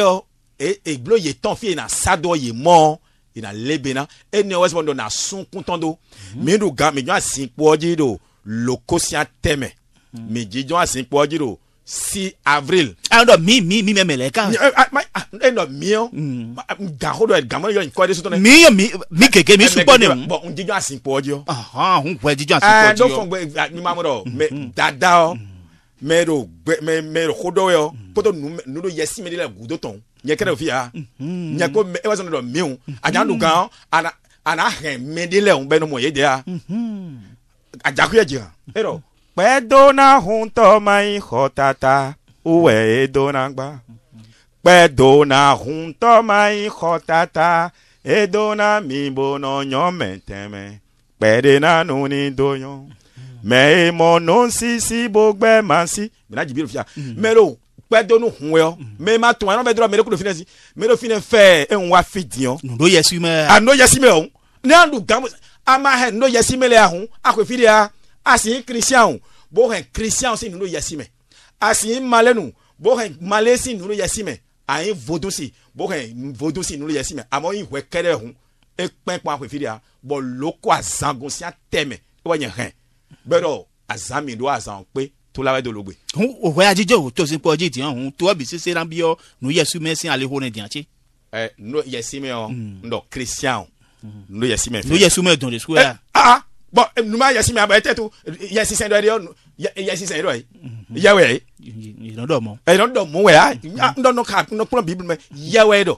egblɔ e ye tɔn fi yina sa dɔ ye mɔ yina lebe na eni e ɔwɛsi bɔ ndo na sun kuntɔn do mhm. mi do gan mi jɔn asi kpɔdzi do lokosia tɛmɛ mhm. mi dzi jɔn asi kpɔdzi do si avril. ẹ ah, ndọ mi mi mi mẹmẹ lẹ ká. ẹ ndọ mi o gaho dọ gamọ yọ nkọ de sotọ dẹ. mi yẹ mi mi keke mi supọ ne mu. bɔn n jijɔ asinkpɔ jɔ. ɔhɔn n kɔ jijɔ asinkpɔ jɔ. ɛɛ dɔw fɔ n gbɛ ni dɔ mhm. mɛ dada o mɛ do gbɛ mɛ mɛ do ko kótó nu do yɛ si la gudo tɔn nyɛ kɛrɛ fi ya nyɛ ko e wa sɔn dɔ miw a nya dun kan ana ana hɛn mɛdilɛw bɛ numu ye de ya mm-hmm. a jakuya jira e dɔ. pẹ̀dọ́nà huntọ́ máa ń xɔ tata wẹ̀ é dọ́nà gbà. pẹ̀dọ́nà huntọ́ máa ń xɔ tata é dọ́nà mi bọ́nà nyọ́mẹ̀ tẹ̀mẹ̀ pẹ̀dẹ́nà nùní dọ́yọ́ mẹ́ èèmọ̀ nọ́ọ̀sì sí bó gbẹ́ màá sí. bẹ́ẹ̀ ni a jìbìrì fi ya mẹ́rọ̀ o kpɛdonu hunwɛ mɛ ma tuma yɔrɔ bɛ dɔrɔn mɛ kulo finɛ si mɛ do finɛ fɛ e wa fi diɲɔ. n'o yɛ simɛ. a n'o yɛ simɛ o ne y'a dun gan a ma hɛ n'o yɛ simɛ le ahun a ko fi de ya a si kirisiyɛnw b'o hɛ kirisiyɛnw si n'o yɛ simɛ a si malenu b'o hɛ male si n'o yɛ simɛ a ye vodu si b'o hɛ vodu si n'o yɛ simɛ a ma yi hɛ kɛrɛ hun e kpɛn kpɔn a ko fi de ya bɔn loko azangunsiya tɛmɛ e wa nyɛ hɛn bɛɛ dɔ azan mi do azan kpe tolawe dologbe. hun òwe ajijọ wo tosi kpɔ dzi diɲɛ hun tobi sese na bi yɔ nu yɛsu mɛ sin ale ho ne diɲɛ tse. ɛ n'o yɛsi mɛ yɔ ndɔ kristian n'o yɛsi mɛ fɛ. n'o yɛsi mɛ dɔn de sugu ya. aa bɔn numu yɛsi mɛ a bɛ e tɛ tu, yɛsi sɛn dɔ de yɔ yɛsi sɛn dɔ ye yɛwɛ ye. yɛrɛ dɔ mɔ. yɛrɛ dɔ mɔ wɛ aa ndɔ n'o ka n'o kplɔ bibi mɛ yɛwɛ dɔ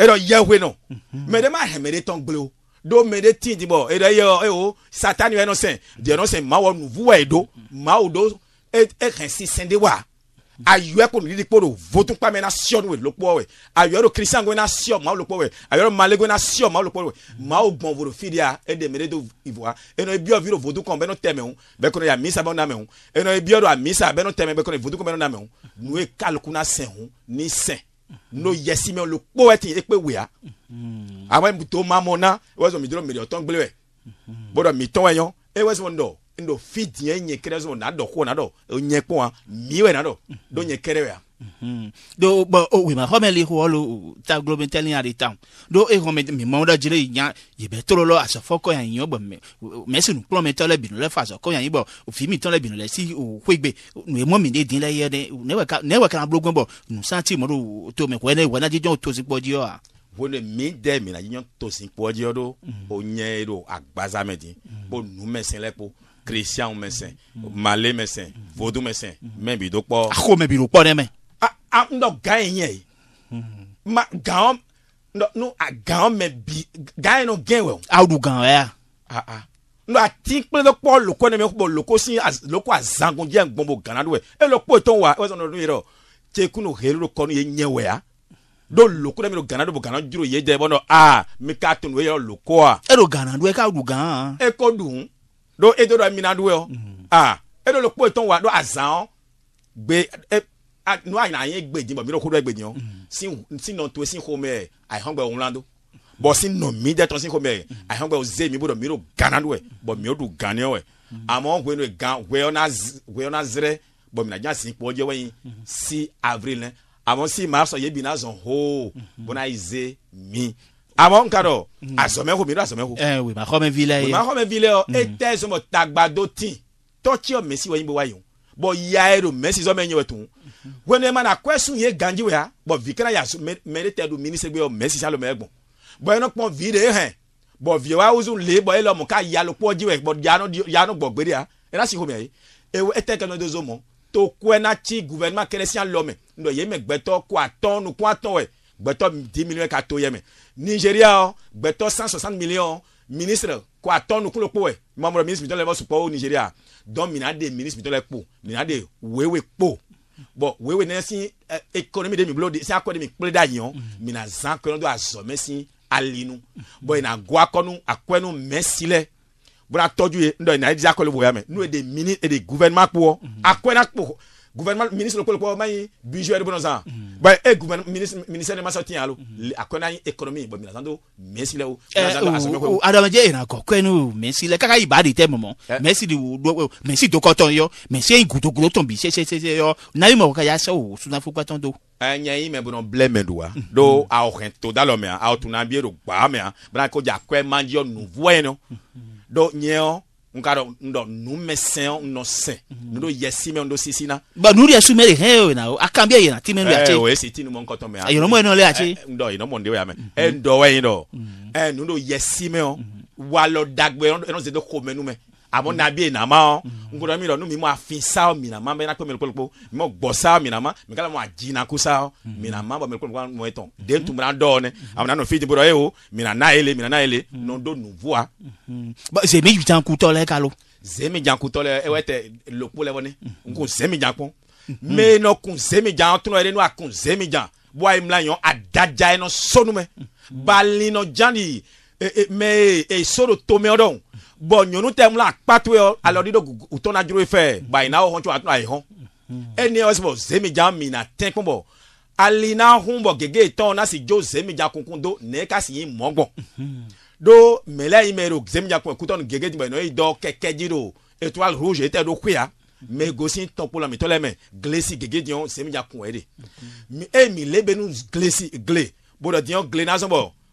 ɛdɔ yɛwɛ ma hɛmɛ de tɔn gbolo do mede tin dibɔ ɛdɛ yɛ ɛ o satani wɛ nɔ sɛn diɛ nɔ sɛn mawɔ nuvu wɛ do mawo do exercise sende wa ayɔɛ ko nili kporo votu kpamɛ na siɔ nu lokpɔ wɛ ayɔɛ do kirisango na siɔ maaw lokpɔ wɛ ayɔɛ do malego na siɔ maaw lokpɔ wɛ maaw gbɔn voro firia edemere do ivoa eno ebiɔ vi do votu kɔn bɛ no tɛmɛ o bɛ kɔnɔ ya misa bɛ no namɛ o eno ebiɔ do amisa bɛ no tɛmɛ bɛ kɔnɔ votu kɔn bɛ no namɛ o nu ye na sɛn o ni sɛn n'o yɛsi mɛ o lokpɔ wɛ ti ekpe wia awɔ to mamɔ na o yɛ sɔ mi dɔrɔn mi dɔrɔn tɔn gbele wɛ bɔdɔ mi tɔn wɛ yɔn e wɛ sɔ n ndo fi diɲɛ ɲɛ kɛrɛ sɔrɔ n'a dɔ ko n'a dɔ o ɲɛ kpɔn wa miwɛ n'a dɔ dɔ ɲɛ kɛrɛ wa. do mhm. bɔn o wema xɔmɛ li xɔ lo ta gulobin tɛli a de ta do e xɔmɛ mimɔ dɔ jire yi nya yibɛ toro lɔ asɔfɔ kɔ yan yɔ bɔ mɛ mɛsinu kplɔ mi tɔ lɛ binu lɛ fa sɔ kɔ yan yi bɔ òfin mi tɔ lɛ binu lɛ si o xoegbe nu emɔ mi de din lɛ yɛ dɛ ne wɛ kana bulogun bɔ nusanti mɔdo to mɛ wɛ ne wɛ na jijɔn to si kpɔ di yɔ wa wone mi dɛ mina yi nyɔ tosi kpɔdzi yɔ do o nye yi do agbazame di mhm. bo numɛsɛn lɛ kpo kristianw mɛ sɛn male mɛ sɛn vodu mɛ sɛn mɛ bi do kpɔ. a ko mɛ bi do kpɔ dɛ mɛ. a a ndɔ gan ye ɲɛ ye ma gan ndɔ nu a gan mɛ bi gan ye nɔ gɛn wɛ o. aw du gan wɛ ya. a a ndɔ a ti kple do kpɔ loko ne mɛ bɔ loko si loko a zangun diɛ gbɔn bo gana do wɛ e lo kpo tɔn wa o sɔn n'o yɛrɛ o tekunu heri do kɔnu ye ɲɛ wɛ ya do loko ne mi do gana do bo gana juro ye jɛ bɔ ndɔ a mi k'a tunu e yɛrɛ loko wa. e do gana do e k'aw du gan. e ko dun ɖo edo ɖɔ mina ɖo yɔ e mm-hmm. aa ah, eɖo le kpɔ etɔn wa ɖo azãn gbe e nu ayina ye gbe dzi bɔ mi ɖo ko ɖo e gbe dzi yɔ si si nɔ to si xɔmɛ ayihɔn gbɛ ŋlã do bɔn si nɔ mi dɛ tɔn si xɔmɛ ayihɔn gbɛ ze mi bo dɔ mi ɖo gana do yɛ e, bɔn mi ɖo gana yɔ yɛ amɔ hoe no gan hoe na hoe na zrɛ bɔn mina dza si kpɔ dze wɔnyi si avril nɛ amɔ si ma sɔ ye bi na zɔn hoo mm-hmm. bɔn na yi ze mi àmọ́ nǹkan dọ̀ hmm. àsọ̀mẹ́kù mi dọ̀ àsọ̀mẹ́kù. Eh, hmm. ẹ wì hmm. máa xɔmɛ vilẹ ye. wì máa xɔmɛ vilẹ yɔ e tẹ sọmọ tagbado tin tɔtsi mɛsi wɔ yin bɛ wa yin bɔn ya yɛ do mɛsi sɔmɛ yin wɛ tun wɛnɛ mana kɔɛsun ye ganji wɛ ya bɔn vikira ya mɛri tɛ do minisegbe yɔ mɛsi salo mɛ gbɔn bɔn yɛn kpɔn vi de yɛ hɛn bɔn vi wa wusu le ya ɛna si xɔmɛ ye to kɔɛ na ti gouvernement kɛlɛsiyan lɔmɛ ndo yɛ mɛ gbɛtɔ kɔ atɔn gbẹtɔ dix million ka to yɛmɛ nigeria gbẹtɔ cent soixante million ministre ko a tɔnu kulo kpo ɛ mɔmɔdɔ ministre mitɔ lɛ bɔ supɔ o nigeria dɔn mina de ministre mitɔ lɛ kpo mina de wewe kpo bɔn wewe nɛ si ɛ de mi bolo de si akɔ de mi kple da yɔn mina zan kɔnɔ do a zɔmɛ si alinu bɔn ina go akɔnu akɔnu mɛ si lɛ bɔn atɔju ye ŋdɔ ina edi akɔlu bo yamɛ n'o ye de mini e de gouvernement kpo akɔna kpo gouvernement ministre le koloko ma ye budget de bonanza mm. ba e eh, gouvernement ministre ministère de masa tiɲɛ alo mm. a kɔnna ye économie bɔn minɛn do mɛsi la o. ɛɛ o o adamajɛ yɛrɛ kɔ kɔɛ n'o mɛsi la kaka ibà de tɛ mɔmɔ mɛsi de wo mɛsi dɔkɔtɔn yɔ mɛsi ye gudogolo tɔn bi sɛsɛsɛsɛ yɔ n'a ye mɔgɔ ka yasa o sunafo gbàtɔn do. ɛnyɛ yi mɛ bɔnɔ bilɛ mɛ do wa do aw hɛn to da lɔ mɛ aw tun na bi do gbaa mɛ bana ko ja kɔɛ manjɛ nka dɔ ndɔ nu mɛ sɛn ndɔ sɛn mhm. nu do yɛ si mɛ ndo sisi na. ba nu yɛ su mɛ de hɛn eh, o na o a kan bɛ yɛlɛ ti mɛ eh, nu y'a tse. ɛɛ o ye siti numu kɔtɔ mɛ. a yɛlɛmɔ yɛlɛ y'a tse. ndɔ yɛlɛmɔ ndo y'a mɛ ɛ ndɔ wɛ yen dɔ ɛ nu do yɛ si mɛ o oh. mhm. walɔ dagbɛ ɛnɔ eh, zɛ do xɔ mɛ nu mɛ abo na bie na ma nkura mi lo nu mi mo afin sa mi na ma be na ko mi mo gbo sa mi na ma mi kala mo aji na ko sa mm. mi na ma bo mi ko ko mo eton de tu mra do ne mm. na no fi di bro e o mi na na ele mi na na ele mm. no do nu voa mm-hmm. ba ze mi kalo ze mi jan ku to le e wete lo po le woni mm-hmm. nko ze mi jan pon mm-hmm. me no kun ze jan tun ere nu akun ze mi jan bo ai mla yon adaja eno sonu me balino jani e, e me e, e soro to me bɔn nyɔnu tɛ mu la akpato yɔ alɔdi do utɔna duro fɛ bayina hɔn tso atuna yi hɔn ɛni ɔsi bɔ zemidza mina tɛn kpɔn bɔ alina hun bɔ gege tɔn nasi dzo zemidza kunkun do ne si yi mɔ gbɔn do mɛlɛ yi mɛ do zemidza kunkun kutɔ ni gege tibɛ n'oyi dɔ kɛkɛ dzi do etoile rouge etɛ do kuya mɛ gosi tɔkpola mitɔ lɛ mɛ glesi gege diɲɔ zemidza kun ɛ de e mi lebe nu glesi gle bɔdɔ diɲɔ gle nasɔn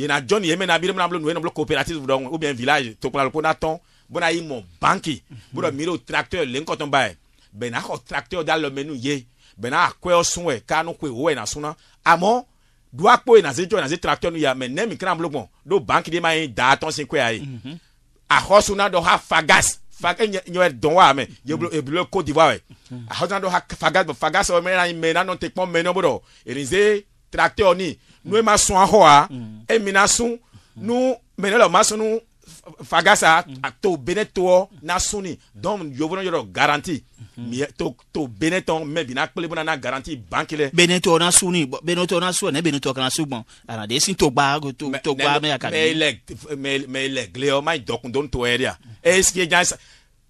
yena jɔni ye mɛna abiri mɛna bolo nu enabolo coopérative dɔn ou bien village tokunalo ko na tɔn bona yi mɔ banki mhm. bolo miiri o tracteur le nkɔtɔn ba yɛ bɛnna akɔ tracteur da lɔmɛ nu ye bɛnna akɔyɔ sun wɛ kanu ko ewɔ yina sun na amɔ duakpo yina se jɔ yina se tracteur nu ya mɛ nɛmi kira bolo gbɔn do banki de ma ye daa mhm. tɔn se koya ye a sun na dɔ ha fagas fag e nyɛ dɔn wa mɛ yeblo eblo Côte d'Ivoire axɔ sun na dɔ ha fagas fagas wɔ mɛ mhm. na yi mɛ na nɔ te kpɔn mɛ nɔ bo dɔ tracteur ni no ema sun ahɔ a emina sun nu menelɔ ma sun nu fagasa to benetoɔ na sunni donc yovona yɔrɔ garanti to to benetɔn mɛ bi na kpele bɔna na garanti ban kelen. benetɔ na sunni benetɔ na sunni ne benetɔ kana sun ana alade si to gba to to gba mɛ a ka e di. mɛ ilɛ mɛ ilɛ gileyɔ ma dɔkundɔn to yɛrɛ ya eske jan sa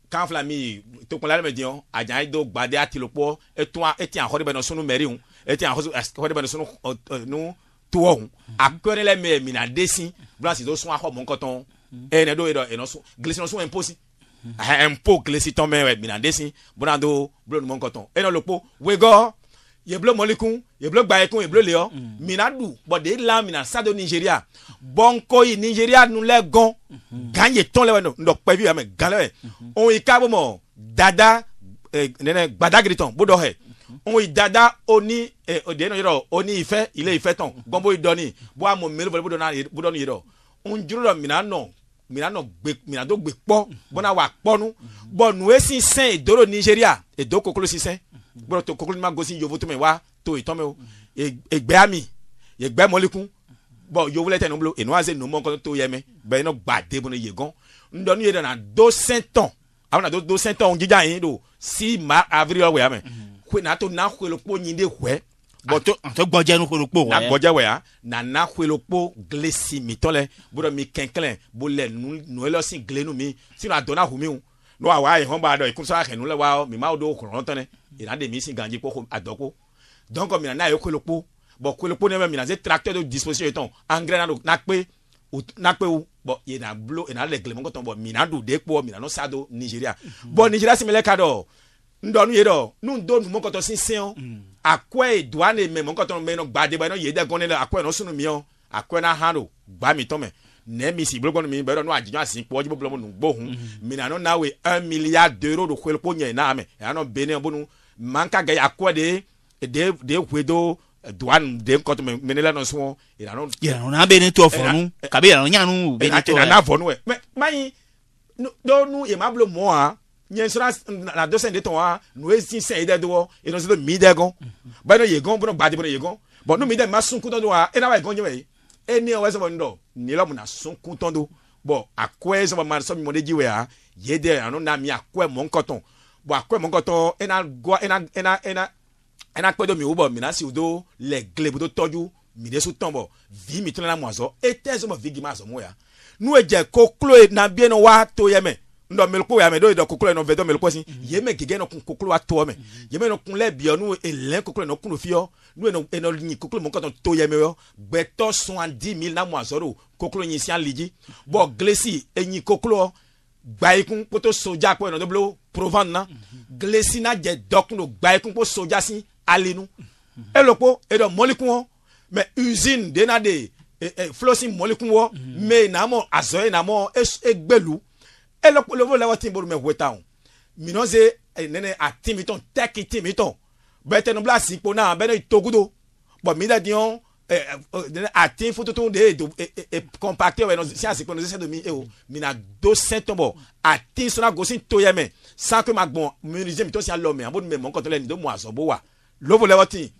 kan fila mi tokunla yɛrɛ mi diɲɔ a jan do gbade a tilo kpɔ etun a eti a hɔri bɛ na sunu mɛri o eti a hɔri bɛ na sunu nu toɔhu akɔne lɛ mɛ mina desi blasi do sun akɔ mɔ nkɔtɔn ɛnɛ do yɛrɛ ɛnɛ sun gilesi sun ɛnposi ɛnpo gilesi tɔn mɛ mina desi bona do bulo numɔ nkɔtɔn ɛnɛ lokpo wegɔ yebulo mɔlikun yebulo gbayekun yebulo leyɔ mina du bɔde la mina sado nigeria bɔnkoyi nigeria nu lɛ gɔn ganye tɔn lɛ wɛ ndɔ kpɛbi yamɛ gan lɛ wɛ ohun ika bomɔ dada ɛ nɛnɛ gbadagiri tɔn bo dɔ hɛ ohun ìdada oni ẹ ọdẹ ẹnu yọrọ oni ìfẹ́ ilé ìfẹ́ tán gbọmbo idọni bó a mọ mẹlẹ bọlẹ bó dọni yọrọ ń dúró lọ mìíràn nọ mìíràn nọ gbé mìíràn tó gbé pọ bọ́nà wà pọ́nu bọ́ọ̀nù esi sẹ́n ìdóró Nigeria èdò kokolo si sẹ́n gbọ́dọ̀ tó kokolo ni ma gosi yovo tó mẹ wá tó ìtọ́ mẹ o ègbé àmì ègbé mọ́lẹ́kùn bọ́ọ̀ yovo lẹ́tẹ̀ níbo ènìyàn wá sẹ́ nu mọ́ nǹkan tó yẹ mẹ́ bẹ́ẹ̀ náà gbàdé bọ́nà yẹ gan ndọ́nu yẹ dọ̀nà dó sẹ́ntọ̀n àwọn àdó dó sẹ́ntọ̀n jíjà yẹn do sí ma avril ọ̀wẹ̀ yà xoe na to na xoe lokpo nyi de xoe. bɔtɔ to gbɔdze nu xoe lokpo wɔyɛ. na eh? gbɔdze wɔya na na xoe lokpo gle si mi tɔ lɛ bo dɔ mi kɛnkɛlɛ bo lɛ nu nuelɔ si mi sinu adɔ na ho mi o no wa wa ehɔn ba dɔ ikusa ahɛnu lɛ wa mi ma do kɔlɔn tɔ nɛ ina de mi si ganji kpɔ adɔko dɔnkɔ mina na ye xoe lokpo bɔn xoe lokpo ne bɛ mina se tracteur de disposition etɔn engrais na do na kpe na kpe o bɔn e yina blo yina e lɛ gilema bɔn mina do de kpɔ mina no sa do nigeria mhm. bɔn nigeria si ka dɔ ndɔnu yi dɔ nu do numɔkɔtɔ sinsɛn mm. akɔɛ duane mɛ mɔkɔtɔ mɛ nɔ gbadeba nɔ yedɛ gɔnɛ la akɔɛ nɔ sunu miɔ akɔɛ na hã do gbamitɔ mɛ nɛɛmi si bolo kɔni mi bɛ dɔn n'o adijan si kpɔ jibo bulɔmu nu gbohun minanu mm. n'awo un milliard d'euro do xɔli ko ɲɛ n'a mɛ yanɔ benin bonu manka gɛ akɔɛ de de de wedo duane de kɔtɔ mɛ mɛ ne la nɔ sɔn yanɔ. yanɔ e n'a bɛ ne tɔ fɔnu kabi yanɔ ɲanu bɛ ne tɔ yɛ. yanɔ n'a fɔnu yɛ mɛ mayi dɔɔnu yɛ ma bolo mɔ wa nyesra na do sɛn de tɔn wa nu esi sɛn yi dɛ do wɔ eno se do mi dɛ gɔn bɛn ye gɔn bɔn gbaadi bɔn ye gɔn bɔn nu mi dɛ ma sun do wa ena wa ye gɔn jɛmɛ ye e ni ɛwɛ sɛbɛn dɔ nila mun na sun kuntɔn do bɔn a kɔɛ sɛbɛn ma sɔmi mɔde ji wɛ ya ye dɛ anu na mi a kɔɛ mɔ nkɔtɔn bɔn a kɔɛ mɔ nkɔtɔn ena gɔ ena ena ena ena e kpɛ do mi wubɔ mina si do lɛ glebudo tɔju midesu tɔn bɔ vi mi tɔn na mu azɔ e tɛ vi gi ma azɔ mu ya nu edze koklo e na ndɔ melikpo ya mɛ dɔw yɛ dɔ koklo yɛ nɔ vɛdɔ melikpo si yɛmɛ gɛgɛ nɔ kun koklo atɔ mɛ yɛmɛ nɔ kun lɛ biɔ nu elɛ koklo nɔ kun fiyɔ nu yɛ nɔ enɔ nyi koklo mɔ kɔtɔ to yɛmɛ yɔ gbɛtɔ sɔn di mi namu azɔro koklo nyi si alidzi bɔn glesi enyi koklo gbayikun kpoto soja kpɔ yɛnɔ dɔblo provan na mm-hmm. glesi na jɛ dɔkun do gbayikun kpo soja si alinu mm-hmm. elokpo edɔ mɔlikun wɔ mɛ usine dena de e, e, flosi mɔlikun wɔ mɛ mm-hmm. namɔ azɔ ye namɔ egbelu elokolobo la waati boro mɛ weta o minɛn se nɛnɛ a timi tɔn tɛki timi tɔn bɛɛ tɛ nubila sikpo naa bɛɛ ne togudo bɔn mi da diɲɔ ɛɛ a ti fototo de ye kɔmpakte wɛ si a sikpo ne sɛ domi e o mina do sɛntɔn bɔ a ti sɔnna gosi to yɛ mɛ sanko ma gbɔn minizɛ mi tɔ si a lɔ mɛ a b'o mɛ mɔ kɔtɔlɛ nin do mɔ a sɔ bo wa lobo la waati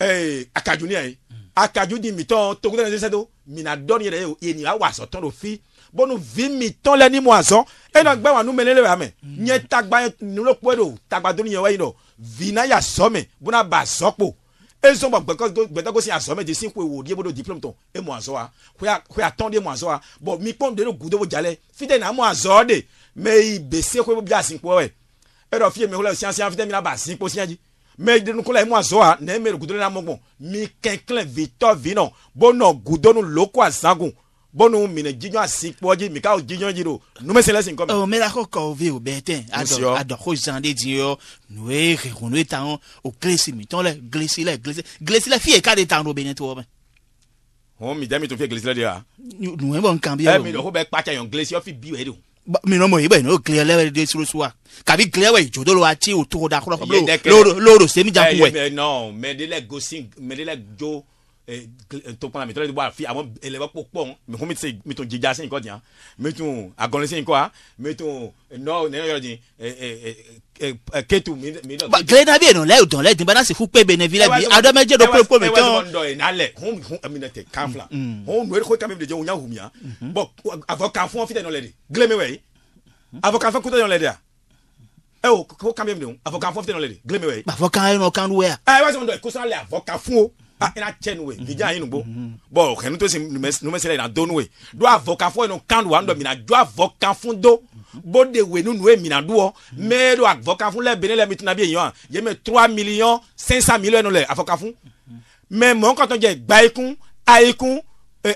ɛɛ a ka ju ni yɛ ye di mi tɔn togudo ne do mina dɔɔni yɛrɛ ye o ye nin a wa sɔtɔn do fi bonu vimi tɔn lɛ ni mu azɔn ena gbɛ wa numele le wa mɛ mm. nye tagba nulokpo do tagba doni yɛ wɔyi nɔ vina ya sɔmɛ bona ba sɔkpo ezɔn bɔ gbɛdɔgosi azɔmɛ de si ko ewo die bo do diplome tɔn emu azɔ wa koya koya tɔn de mu azɔ wa bɔn mi kpɔn de no gudo bo jalɛ fide na mu azɔ de mɛ i bese ko bi asi kpɔ wɛ ɛdɔ fiye mi wula siansian fide mi na ba asi kpɔ sianji mɛ denukula emu azɔ wa nɛ mɛ gudo na mɔgbɔn mi kɛnkɛn vitɔ vinɔ bonɔ gudo nu loko azagun bonu mine jinyɔ asi kpɔdzi mika o jinyɔ dzi do numese lɛ sin oh, kɔmi. ɔ mɛ lakɔ kɔ ovi o bɛɛ tɛ adɔ adɔ ko zan de di yɔ nue xexunu ta ŋɔ o glesi mitɔn lɛ glesi lɛ glesi glesi lɛ fiye oh, eh, ka de ta ŋɔ bɛyɛ tɔ mɛ. hɔn mi jɛ mi tun fiye glesi lɛ de wa. nue bɔ nkan bi yɛ o. ɛ mi lɔ ko bɛ kpatsa yɔ glesi ɔfi bi wɛ de o minnu mɔ ibẹ̀ n'o kile lẹ́wẹ̀ de surusu wa kabi kile wẹ̀ jodo lo ati o togo da kɔrɔ lóòrò semi jankun wẹ̀. ɛ mɛ nɔn mɛ de la gosi mɛ de la jo. Eh, eh, to kpɔn na mi tɔ le do bɔ afi àwọn eleba kpɔ kpɔn mi ko mi se mi tun jija si nkɔ diyan mi tun agɔnni si nkɔ ha mi tun nɔ nɛnɛ yɔrɔ di eh, ketu mi dɔ. gilẹ n'a yen nɔ lɛ dɔn lɛ dibana si fu pe bɛ nɛfi la bi adamajɛ dɔ pere pome tɔn. ɛwɛ dɔ n'a lɛ hun hun amina tɛ kan fila hun nori ko kame de jɛ hun y'a humiya mm-hmm. bɔn avɔ kan fún fitɛ nɔ lɛ de gilẹ mi wɛ ye avɔ kan fɛn kutɛ nɔ lɛ de oh, yan ɛ o ko kan bɛ mi de o avɔ kan fún fitɛ nɔ lɛ de gilẹ mi wɛ ye. avɔ kan yɛ nɔ kan wɛ yan. ɛ wɛsɛn mi dɔ ye kosan lɛ avɔ kan fún o a ah, ina cɛ nu we dija yi nu bo bɔn hɛnu e, e, to si numesirɛ yina do nu we do avɔ kan fɔ kan wa nu mina do avɔ kan do bo de we nu nu ye mina do wɔ mɛ do avɔ kan fun lɛ bene lɛ mi tuna bi yen wa yɛmɛ trois millions cinq cent millions lɛ avɔ kan fun mɛ mɔ kɔtɔn jɛ gbayikun ayikun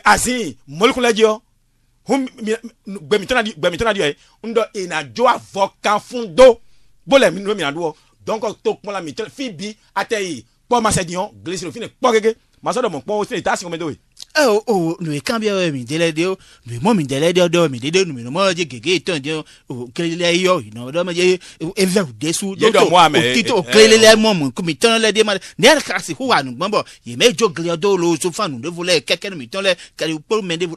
azin mɔlikun lɛ jiyɔ gbɛmitɔna di gbɛmitɔna di yɛ n dɔ ina do avɔ kan fun do bo lɛ nu mina do wɔ donc to kumala mi tɛ fi bi a yi kpɔ masɛ diɲɔ gilesiro fini kpɔ keke masɔ dɔ mɔ kpɔ o sini taa sigi o mɛ do ye o o nùyẹ kan bí mi délẹ dé o nùyẹ mọ mi délẹ dé ọdọ mi dédé nùyẹ mọ jẹ gègé tán dé o kélélẹ yọ ìnà ọdọ mi jẹ ẹfẹ òde lọtọ òkìtọ kélélẹ mọ mu kò mi tán lẹ dé ma ní ẹ kasi hu nùgbọ́n bọ̀ yèmẹ jọ gẹlẹ ọdọ lo so fa nùdẹ́fọ lẹ kẹkẹ mi tán lẹ kẹlẹ kpọ́n mẹ dẹ́fọ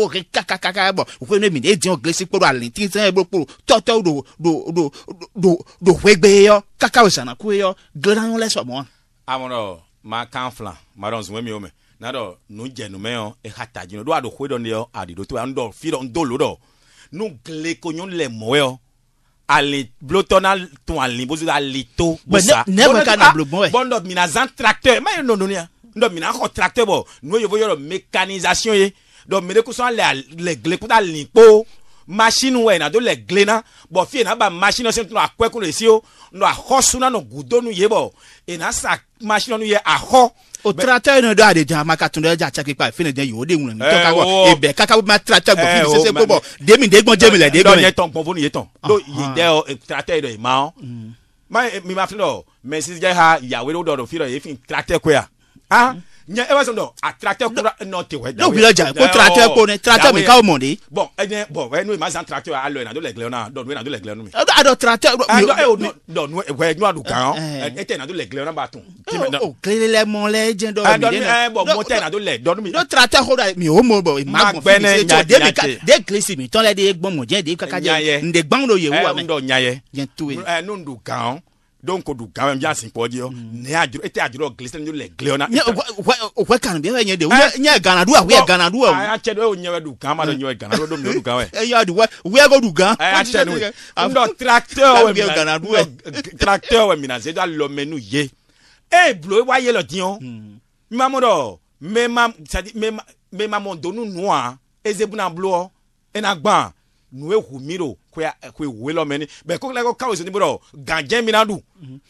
kọ́ dọ́ ƒe ne mi ne diɔ glesi kpɔ do alenti zɛn ebro kpɔ do tɔtɔ do do do do do ƒegbe yɔ kaka o zanaku yɔ gleɖanu lɛ sɔmɔ. amɔnɔ ma kan fila ma dɔn zun mi o mɛ na dɔ nu jɛnu mɛ yɔ eha ta dzi do a do xoe dɔ ne yɔ a di do to ya nu dɔ fi dɔ nu do lo dɔ nu gle ko nyɔnu le mɔ yɔ ali blotɔ na tun ali bozu ali to. bɔn ne ne bɛ ka na bulon mɔ yɛ. bɔn dɔ mina zan tracteur mɛ ye nɔnɔ ni ya n dɔ mina xɔ tracteur bɔ n'o ye fo yɔrɔ mécanisation ye donc mele kusɔn le le gle kuta li kpo machine wɛ na do le gle na bɔn fi ena ba machine si nɔ akɔɛ kun le si o nɔ axɔ su na nɔ gudo nu ye bɔ ena sa machine nu ye axɔ. o tracteur yìí dɔ a e e e de jẹ ama eh, ka tun dɛ jàcɛ kpekpe àfi ne de yòó de ŋun ní tɔka wɔ ebɛ kaka ma tracteur gbɔ fi sese gbɔ demi de gbɔn jɛmi lɛ de gbɔn. dɔw tɔn gbɔnfɔ nu yɛ tɔn do yi dɛ tracteur yìí dɔ yi ma ɔ mi ma fi dɔ mɛ sisi jɛ ha yawo dɔ do fi dɔ yɛ fi tracteur ko ya nye e b'a sɔn dɔn a tracteur kura nɔ te wɛ. n'o bila ja ko tracteur ko ne tracteur mi k'aw mɔ de. E bɔn ɛ ɲɛ bɔn wɛ n'o ye maa san tracteur a lɔ yen na do lɛgilɛ na dɔn n'o ye na do lɛgilɛ nu mi. a dɔn tracteur. ɛ dɔn e y'o dɔn wɛ n'o y'a dun kan e tɛ na do lɛgilɛ na b'a tun. Eh, o kelelɛ mɔlɛ jɛn dɔ mi de na. ɛ bɔn mɔ tɛ na do lɛ dɔn mi. n'o tracteur ko la mi o mɔ bɔ e ma gbɛnɛ ɲajate. de kilisi donc o dun gawo n b'a sin kɔ jiyɔ ne y'a juru e tɛ a juru gilisi ni le gilɛ na. ɲɛ o ka kanu bɛɛ bɛ ɲɛ de ɲɛ gana du wa ɲɛ gana du wa. a y'a cɛ dɔw ɲɛ bɛ du gan ma dɔn ɲɛ bɛ gana dɔw dɔw minɛ du gan wɛ. e y'a du wa u y'a ko du gan. a y'a cɛ n'u ye n dɔ tracteur wɛ gana tracteur wɛ mina se ka lɔmɛ n'u ye e bulo wa yɛlɛ diɲɔ mamudɔ mɛma sadi mɛma mɛma mɔdonu nua ezebuna bulɔ nue humi eh, oh, do koya koe wue lɔ mɛni bɛ kɔkɔlɛ ko kawo sini bolo ganjɛ mina du.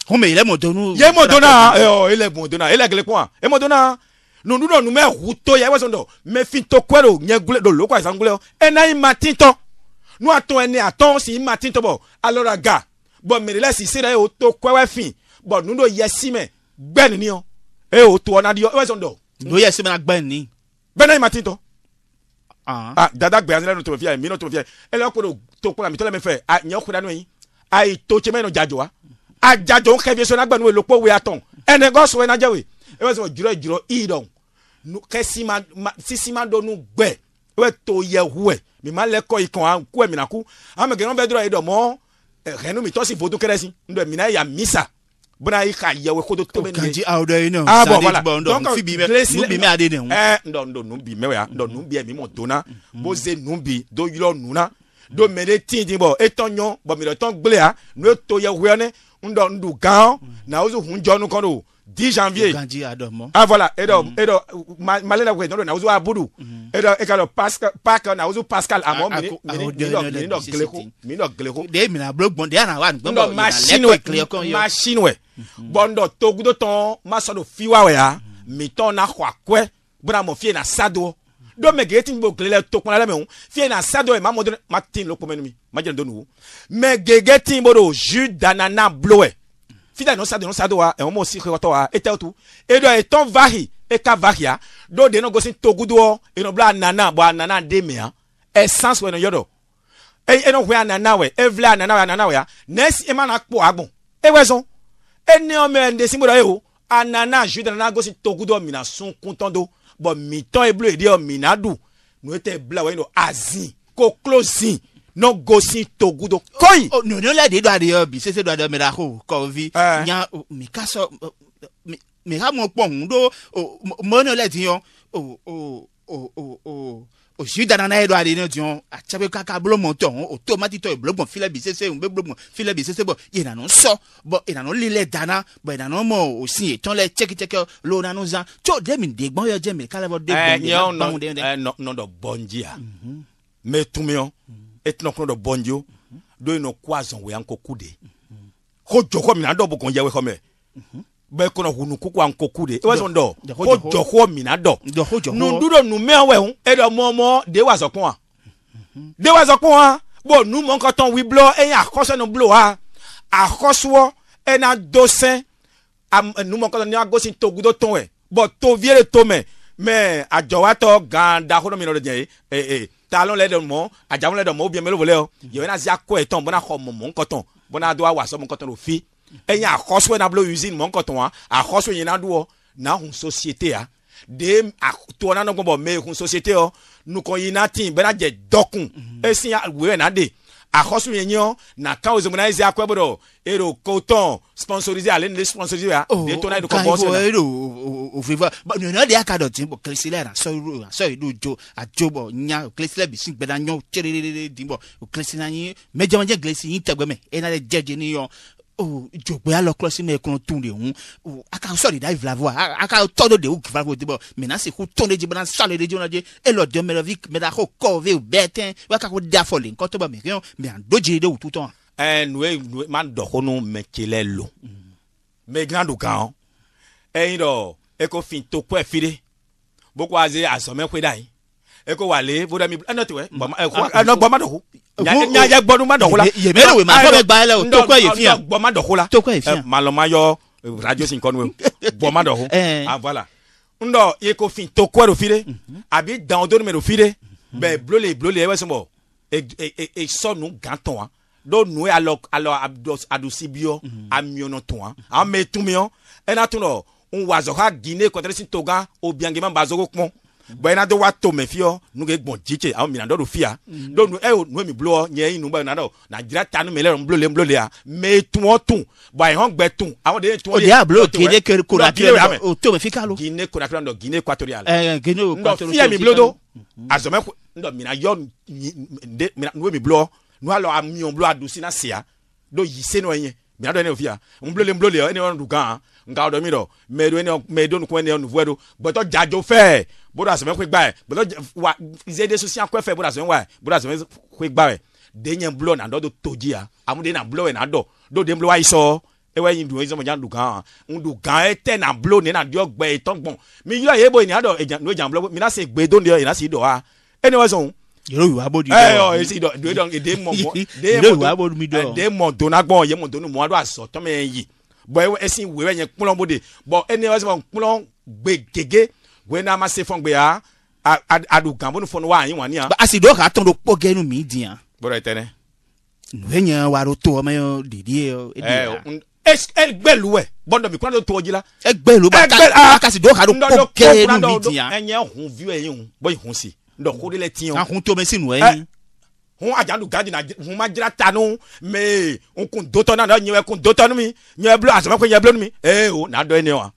kɔmi yɛlɛ mɔ dɔnnu. yɛ mɔ dɔnna ɛɛ yɛlɛ mɔ dɔnna yɛlɛ gɛlɛ kɔn yɛ mɔ dɔnna nunu dɔ numɛ hu to yɛ wɔsɔn dɔ mɛ fintɔ kɔɛ do ɲɛ gulɛ do oh. lɔkɔ asan gulɛ ɛnɛ yi ma tintɔ nu si ma tintɔ bɔ alɔra ga bɔn mɛrilɛ si se eh, dɛ o to kɔɛ fin bɔn nunu dɔ yɛ si mɛ gbɛ nini yɔ oh. ɛ eh, o to ɔna di yɔ ɛwɛ sɔn dɔ. Ah. Ah, dada gbẹ̀yà sinadu tó fiyà minnu tó fiyà ẹlẹ́yà kó do tó kó la mi tọ́lẹ̀ mi fẹ́ a ah, ɲɛ kó danu yi a yi tó tse mẹ́nu jajo wa a jajo kẹfì sọ n'agbanu wo lóko wuya tán ẹnẹ gọ́ sọ ẹnẹ jẹ́ wẹ̀ ẹ bá sọ jùlọ jùlọ i dɔn kẹsí ma dɔnu gbẹ ẹ bẹ tó yẹ hu ẹ e. mi ma lẹ kọ́ ikàn a kú ẹ mina kú amẹ̀kẹ́ náà bẹ dúró yìí dọ̀ mọ́ ẹ̀hẹ́nu e mi tọ́sí foto kẹrẹ́sì ń dọ̀ mina yà misa bóna yi ka yẹwò kótó tóbi nìyẹn. o kanji awo dɔ ye nɔ sadi bɔn dɔn nfi bi mɛ nu bi mɛ ade de ŋun. ɛɛ ndɔ ndɔ nu bi mɛ ya ndɔ nu bi yɛ mi mɔ donna bó ze nu bi do yɔrɔ nu na do mɛ de tin ti bɔ etɔn nyɔ bɔn mi lɛ tɔn gblɛ ya n'o to yɛ wuyɔ ne ndɔ ndu gan na o zu hun jɔnu kɔn do. 10 janvier. Gandhi Adomo. Ah voilà, et donc, mm. et donc, malin la voyage, on a ouzou Aboudou. Mm-hmm. Et donc, et quand on passe, pas qu'on a ouzou Pascal Amon, mais on a mis notre gléro. Dès que nous avons bloqué, on a un machine, machine, ouais. Bon, donc, tout le temps, ma soeur fiwa, ouais, mais ton a quoi, quoi, bon, à mon n'a sado. Donc, mes gréting, vous gléro, tout le temps, fier, n'a sado, et ma modèle, ma tine, le commun, ma tine de nous. Mes gréting, bon, au jus d'ananas bloué. fida no sado no sado wa e mo si ko to wa e te tu e do e ton vahi e ka vahia do de no gosi sin to gudo e no bla nana bo nana de me ha e sans we no yodo e e no we nana we e vla nana we nana we ya next e ma na po agbon e we so e ne o me de sin bodo e o anana ju de nana go sin to gudo mi sun kun ton do bo mi ton e blo e de o mi bla we e no azin ko no gosi togudo koyi. Oh, nyɔnyɔla de do a de yɔ bi sese do a de yɔ mɛra ko kɔvi nya mi ka sɔ mi ka mɔ kpɔn do mɔnyɔla ti yɔ o o o o o òsì dana náà yẹ dọ àdéhùn tiwọn àtsẹpẹ kaka bulomọ tọ ọ tomati tọ ìbulomọ filẹ bi sese ń bẹ bulomọ filẹ bi sese bọ ìnànà sọ bọ ìnànà lílẹ dana bọ ìnànà mọ òsì ìtàn lẹ tsẹkitsẹkẹ lónàánú zan tó dẹmi dẹgbọn yọ jẹmi kálẹ bọ dẹgbọn yọ báwọn dẹmi dẹ. ẹ ẹ nọdọ bọnji a mẹ tún mi yọ etino kɔnɔ dɔ bɔnjo do yen nɔ ko azɔn wɛ anko ku de ko jɔkɔ mina dɔ bɔ kɔn jɛ wɛ kɔmɛ bɛɛ kɔnɔ hunu ko ko ku de e wa sɔn dɔ ko jɔkɔ mina dɔ nuduro numɛ wɛ e dɔ mɔmɔ de wa sɔn kɔn wa de wa sɔn kɔn wa bɔn numɔ kɔtɔn wi blɔ eyin akɔsɛnu blɔ wa akɔsɔ ɛna e dosɛn e numɔ kɔtɔn ni agosi togudo tɔn wɛ bɔn tovie le tome mɛ adzɔwatɔ gã da ko nomi lɔdɔ dze talon lɛ dɔ mɔ adzamu lɛ dɔ mɔ obiɛ mɛ lɔbɔ lɛ o yɛwɛ na zia kɔ etɔn bɔna xɔ mɔmɔ nkɔtɔn bɔna do awɔ asɔ mɔkɔtɔn do fi enye akɔsɔ na bolo usine mɔ nkɔtɔn wa akɔsɔ yina do na hun société ya de tɔ nanɔ gbɔ mɛ hun société yɔ nukɔ yina ti bɛna dze dɔkun esi wɛ na de akɔsum yɛ nyɔ na kawo zemuna ezi akɔ ebo dɔ ero kotɔn sponsorisé ale ni le sponsorisé ya de tɔn n'ayi de kɔ bɔ sɛnɛ. kanko ero ofin fɔ nyɔnyɔ de y'a ka dɔ tin bɔ kilesilɛ ra sɔyiro ra sɔyiro jo a nya kilesilɛ bi sin gbɛdá nyɔ tserere din bɔ o kilesilɛ anyi mɛ jamajɛ kilesi yin tɛgbɛmɛ ena de jɛjɛ ni o dzogbeya lɔ klɔsi mɛ kɔnɔ tun de ŋu o a da ivla oh, a ka tɔ de o gba ko dibɔ mɛna se ko tɔn de dzi bena sɔli de dzi wɔna dzi elɔ dɔ mɛ lɔvi mɛ ko kɔ ve bɛɛ tɛ wa ka ko da fɔ le nkɔtɔ ba mɛ mɛ a do dzi de o tutɔ wa. nu ye nu ma dɔ ko nu mɛ tsi lɛ lo mɛ glan do kan ɛyin dɔ ekofin to kɔ ɛfi de boko aze azɔmɛ koe da yin eko wale voda mi ɛnɛ tɛ wɛ ɛnɛ gbɔ ma dɔ ko ɲajɛ gbɔdu ma dɔ eh, ko la yɛmɛrɛ wɛ maa fɔ bɛ gba yɛlɛ o tɔkɔ ye fiyan gbɔ eh, ma dɔ ko la tɔkɔ ye fiyan malɔmayɔ radio sin kɔnu gbɔ ma dɔ ko a voilà ndɔ eko fin tɔkɔ do fi de mm-hmm. a bi dan o don mɛ do fi de bɛ blole blole ɛwɛ sɔnbɔ esɔnu e, e, e gantɔn wa dɔw nu alɔ alɔ adusi biyɔ mm-hmm. amiɔnɔ tɔn wa an bɛ tun miyɔ ɛna tun dɔ n wazɔ ka gine kɔtɛrɛsi to gan o biyanke ma bazogo kpɔn bɔn na do wa to mɛ fiyɔ nuke gbɔn jitse awo mina dɔ do fiya ah. do nu ɛyò nu mi blɔ nyɛ inu bɛ na dɔ na jira ta nu mi lɛ n blole n blole ya mɛ tún tún bɔn ayɔn gbɛ tún awo de ye tún ye. o de y'a bila gine konakiri o to mɛ f'i ka lo. gine konakiri dɔ gine ekwatorial. ɛɛ gine ekwatorial. n dɔ fiyɛ mi bolo do azɔmɛ n dɔ mina yɔ nu mi blɔ nu alɔ amiɔn blɔ adusina sia do yi senu ye mina dɔ ne fi ya nblole nblole ɔ ɛni wɔn du gan nka ɔdɔ mi dɔ mɛ do ɛni mɛ do nukun ɛni ɔnu fɔ bodo asome kwe gbae bolo wa zede so sia kwefe bodo asome wae bodo asome kwe gbae de nye blo na do do toji ya amu de na blo we na do do de blo wa iso ewe yin duwe isomo jan du gan n du gan ete na blo ne na dio gbe itan gbon mi yọ ye bo ni ado ejan no ejan blo mi na se gbe do ni na si do ha eni wa so yorùbá bòdì dọ ẹ ọ èsì dọ dọ dọ èdè mọ mọ yorùbá bòdì mi dọ èdè mọ donagbọn yẹ mọ donu mọ adó asọ tọmọ ẹ yìí bọ ẹsìn wẹrẹ yẹn kplọ bòde bọ ẹni ẹ sọ kplọ gbẹ gègé wena ma se fɔn gbea aɖu gan bonu fɔnu wa anyi ya. yan. asi dɔw k'a tɔn do kpɔ gɛnu eh, eh, eh. mi di yan. bɔdɔ yi tɛ nɛ. nùwé nyɛ wa do to ɔmɛ didi yɛ. ɛɛ ɛgbɛluwɛ bɔndɔ mi kura do tɔgɔ ji la. ɛgbɛlu ba kasi dɔw k'a do kpɔ gɛnu mi di yan. ɛnyɛ hun viwɛ yin hun bɔyi hun si ndɔ ko de lɛ tiɲɛ o. a hun ah, to mɛ si yin hun ajandu gadi na hun ma jira tanu mee nkun dotɔ nana nyɛ kun dotɔ numi nyɛ bulo asɔfɔ numi ee o n'a dɔ oh, ye ne wa.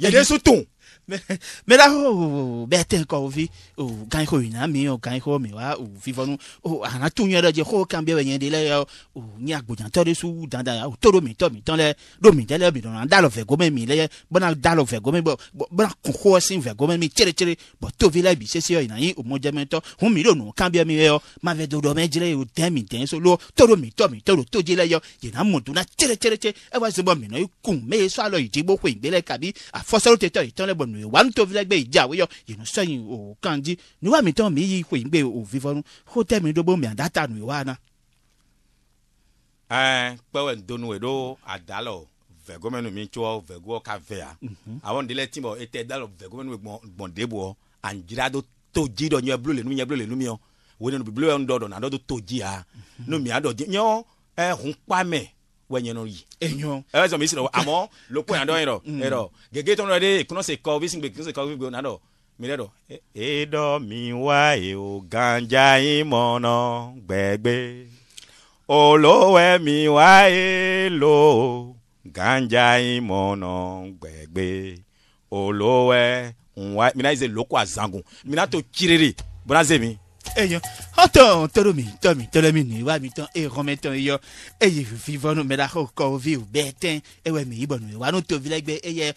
yɛlɛsu tun. [LAUGHS] mela o bɛtɛ kɔ o fi o oh, gan ko yina mi o oh, gan ko mi wa o fifɔ nu o ana tu ɲɛ dɔ jɛ ko kan bɛ bɛ ɲɛ de la yɛ o n y'a gbɔdantɔ de su dandan o to do mi tɔ mi tɔn lɛ do mi tɛ lɛ mi dɔn da lɔ fɛ gome mi lɛ bɔna da lɔ fɛ gome bɔ bɔna kɔkɔ sin fɛ gome mi tsere tsere bɔn tovi la bi sese yɔ yina yi o mɔ jɛmɛ tɔ hun mi do nu kan bɛ mi yɛ yɔ ma fɛ do dɔ mɛ jire o tɛ mi tɛ so lo to do mi tɔ mi tɔ do to je lɛ yɔ yina mɔ dun na tsere tsere tsere ɛ wa se bɔ minɛ kun mɛ mi wa ntɔ filɛ gbe idza woyɔ yinu sɛyin o kan di ni wa mi tɔn mi yi koyin gbe o fi fɔnu ko tɛ mi mhm. dobo mi a da ta nu wa na. ɛɛ kpɛwɛ donu we do a da la o vɛgɔmɛnu mi tso vɛgɔ ka vɛ ya awɔ ndilɛ ti bɔ ete da la vɛgɔmɛnu gbɔn de bɔ anjira do to ji dɔ nyɛ blu le nu mi nyɛ blu le nu mi yɔ wo ne nu blu yɛ nu dɔ dɔ na dɔ do to ji ya nu mi a dɔ di nyɔ wɛnyɛ nɔ yi. eyan ɛ zɔn mi sɔrɔ amɔ loko yan dɔn yɛrɛ yɛrɛ gege tɔn dɔ de kunɔ se kɔ bisi gbe kunɔ se kɔ bisi gbe nadɔ mi dɛ dɔ. e mi wa ye o ganja yi mɔnɔ gbɛgbɛ olówó mi wa ye lo ganja yi mɔnɔ gbɛgbɛ olówó nwa mina yi ze loko azangun mina to tsiriri bɔnna ze mi eyan hɔtɔn tɔrɔmi tɔmi tɔrɔmi ni wa mi tɔn ehɔmɛ tɔn eyɔ eye fifivɔnu mɛ la xɔ kɔ vi o bɛɛ tɛn ewɛ mi yibɔ nu wa nu tovi lɛgbɛ eye.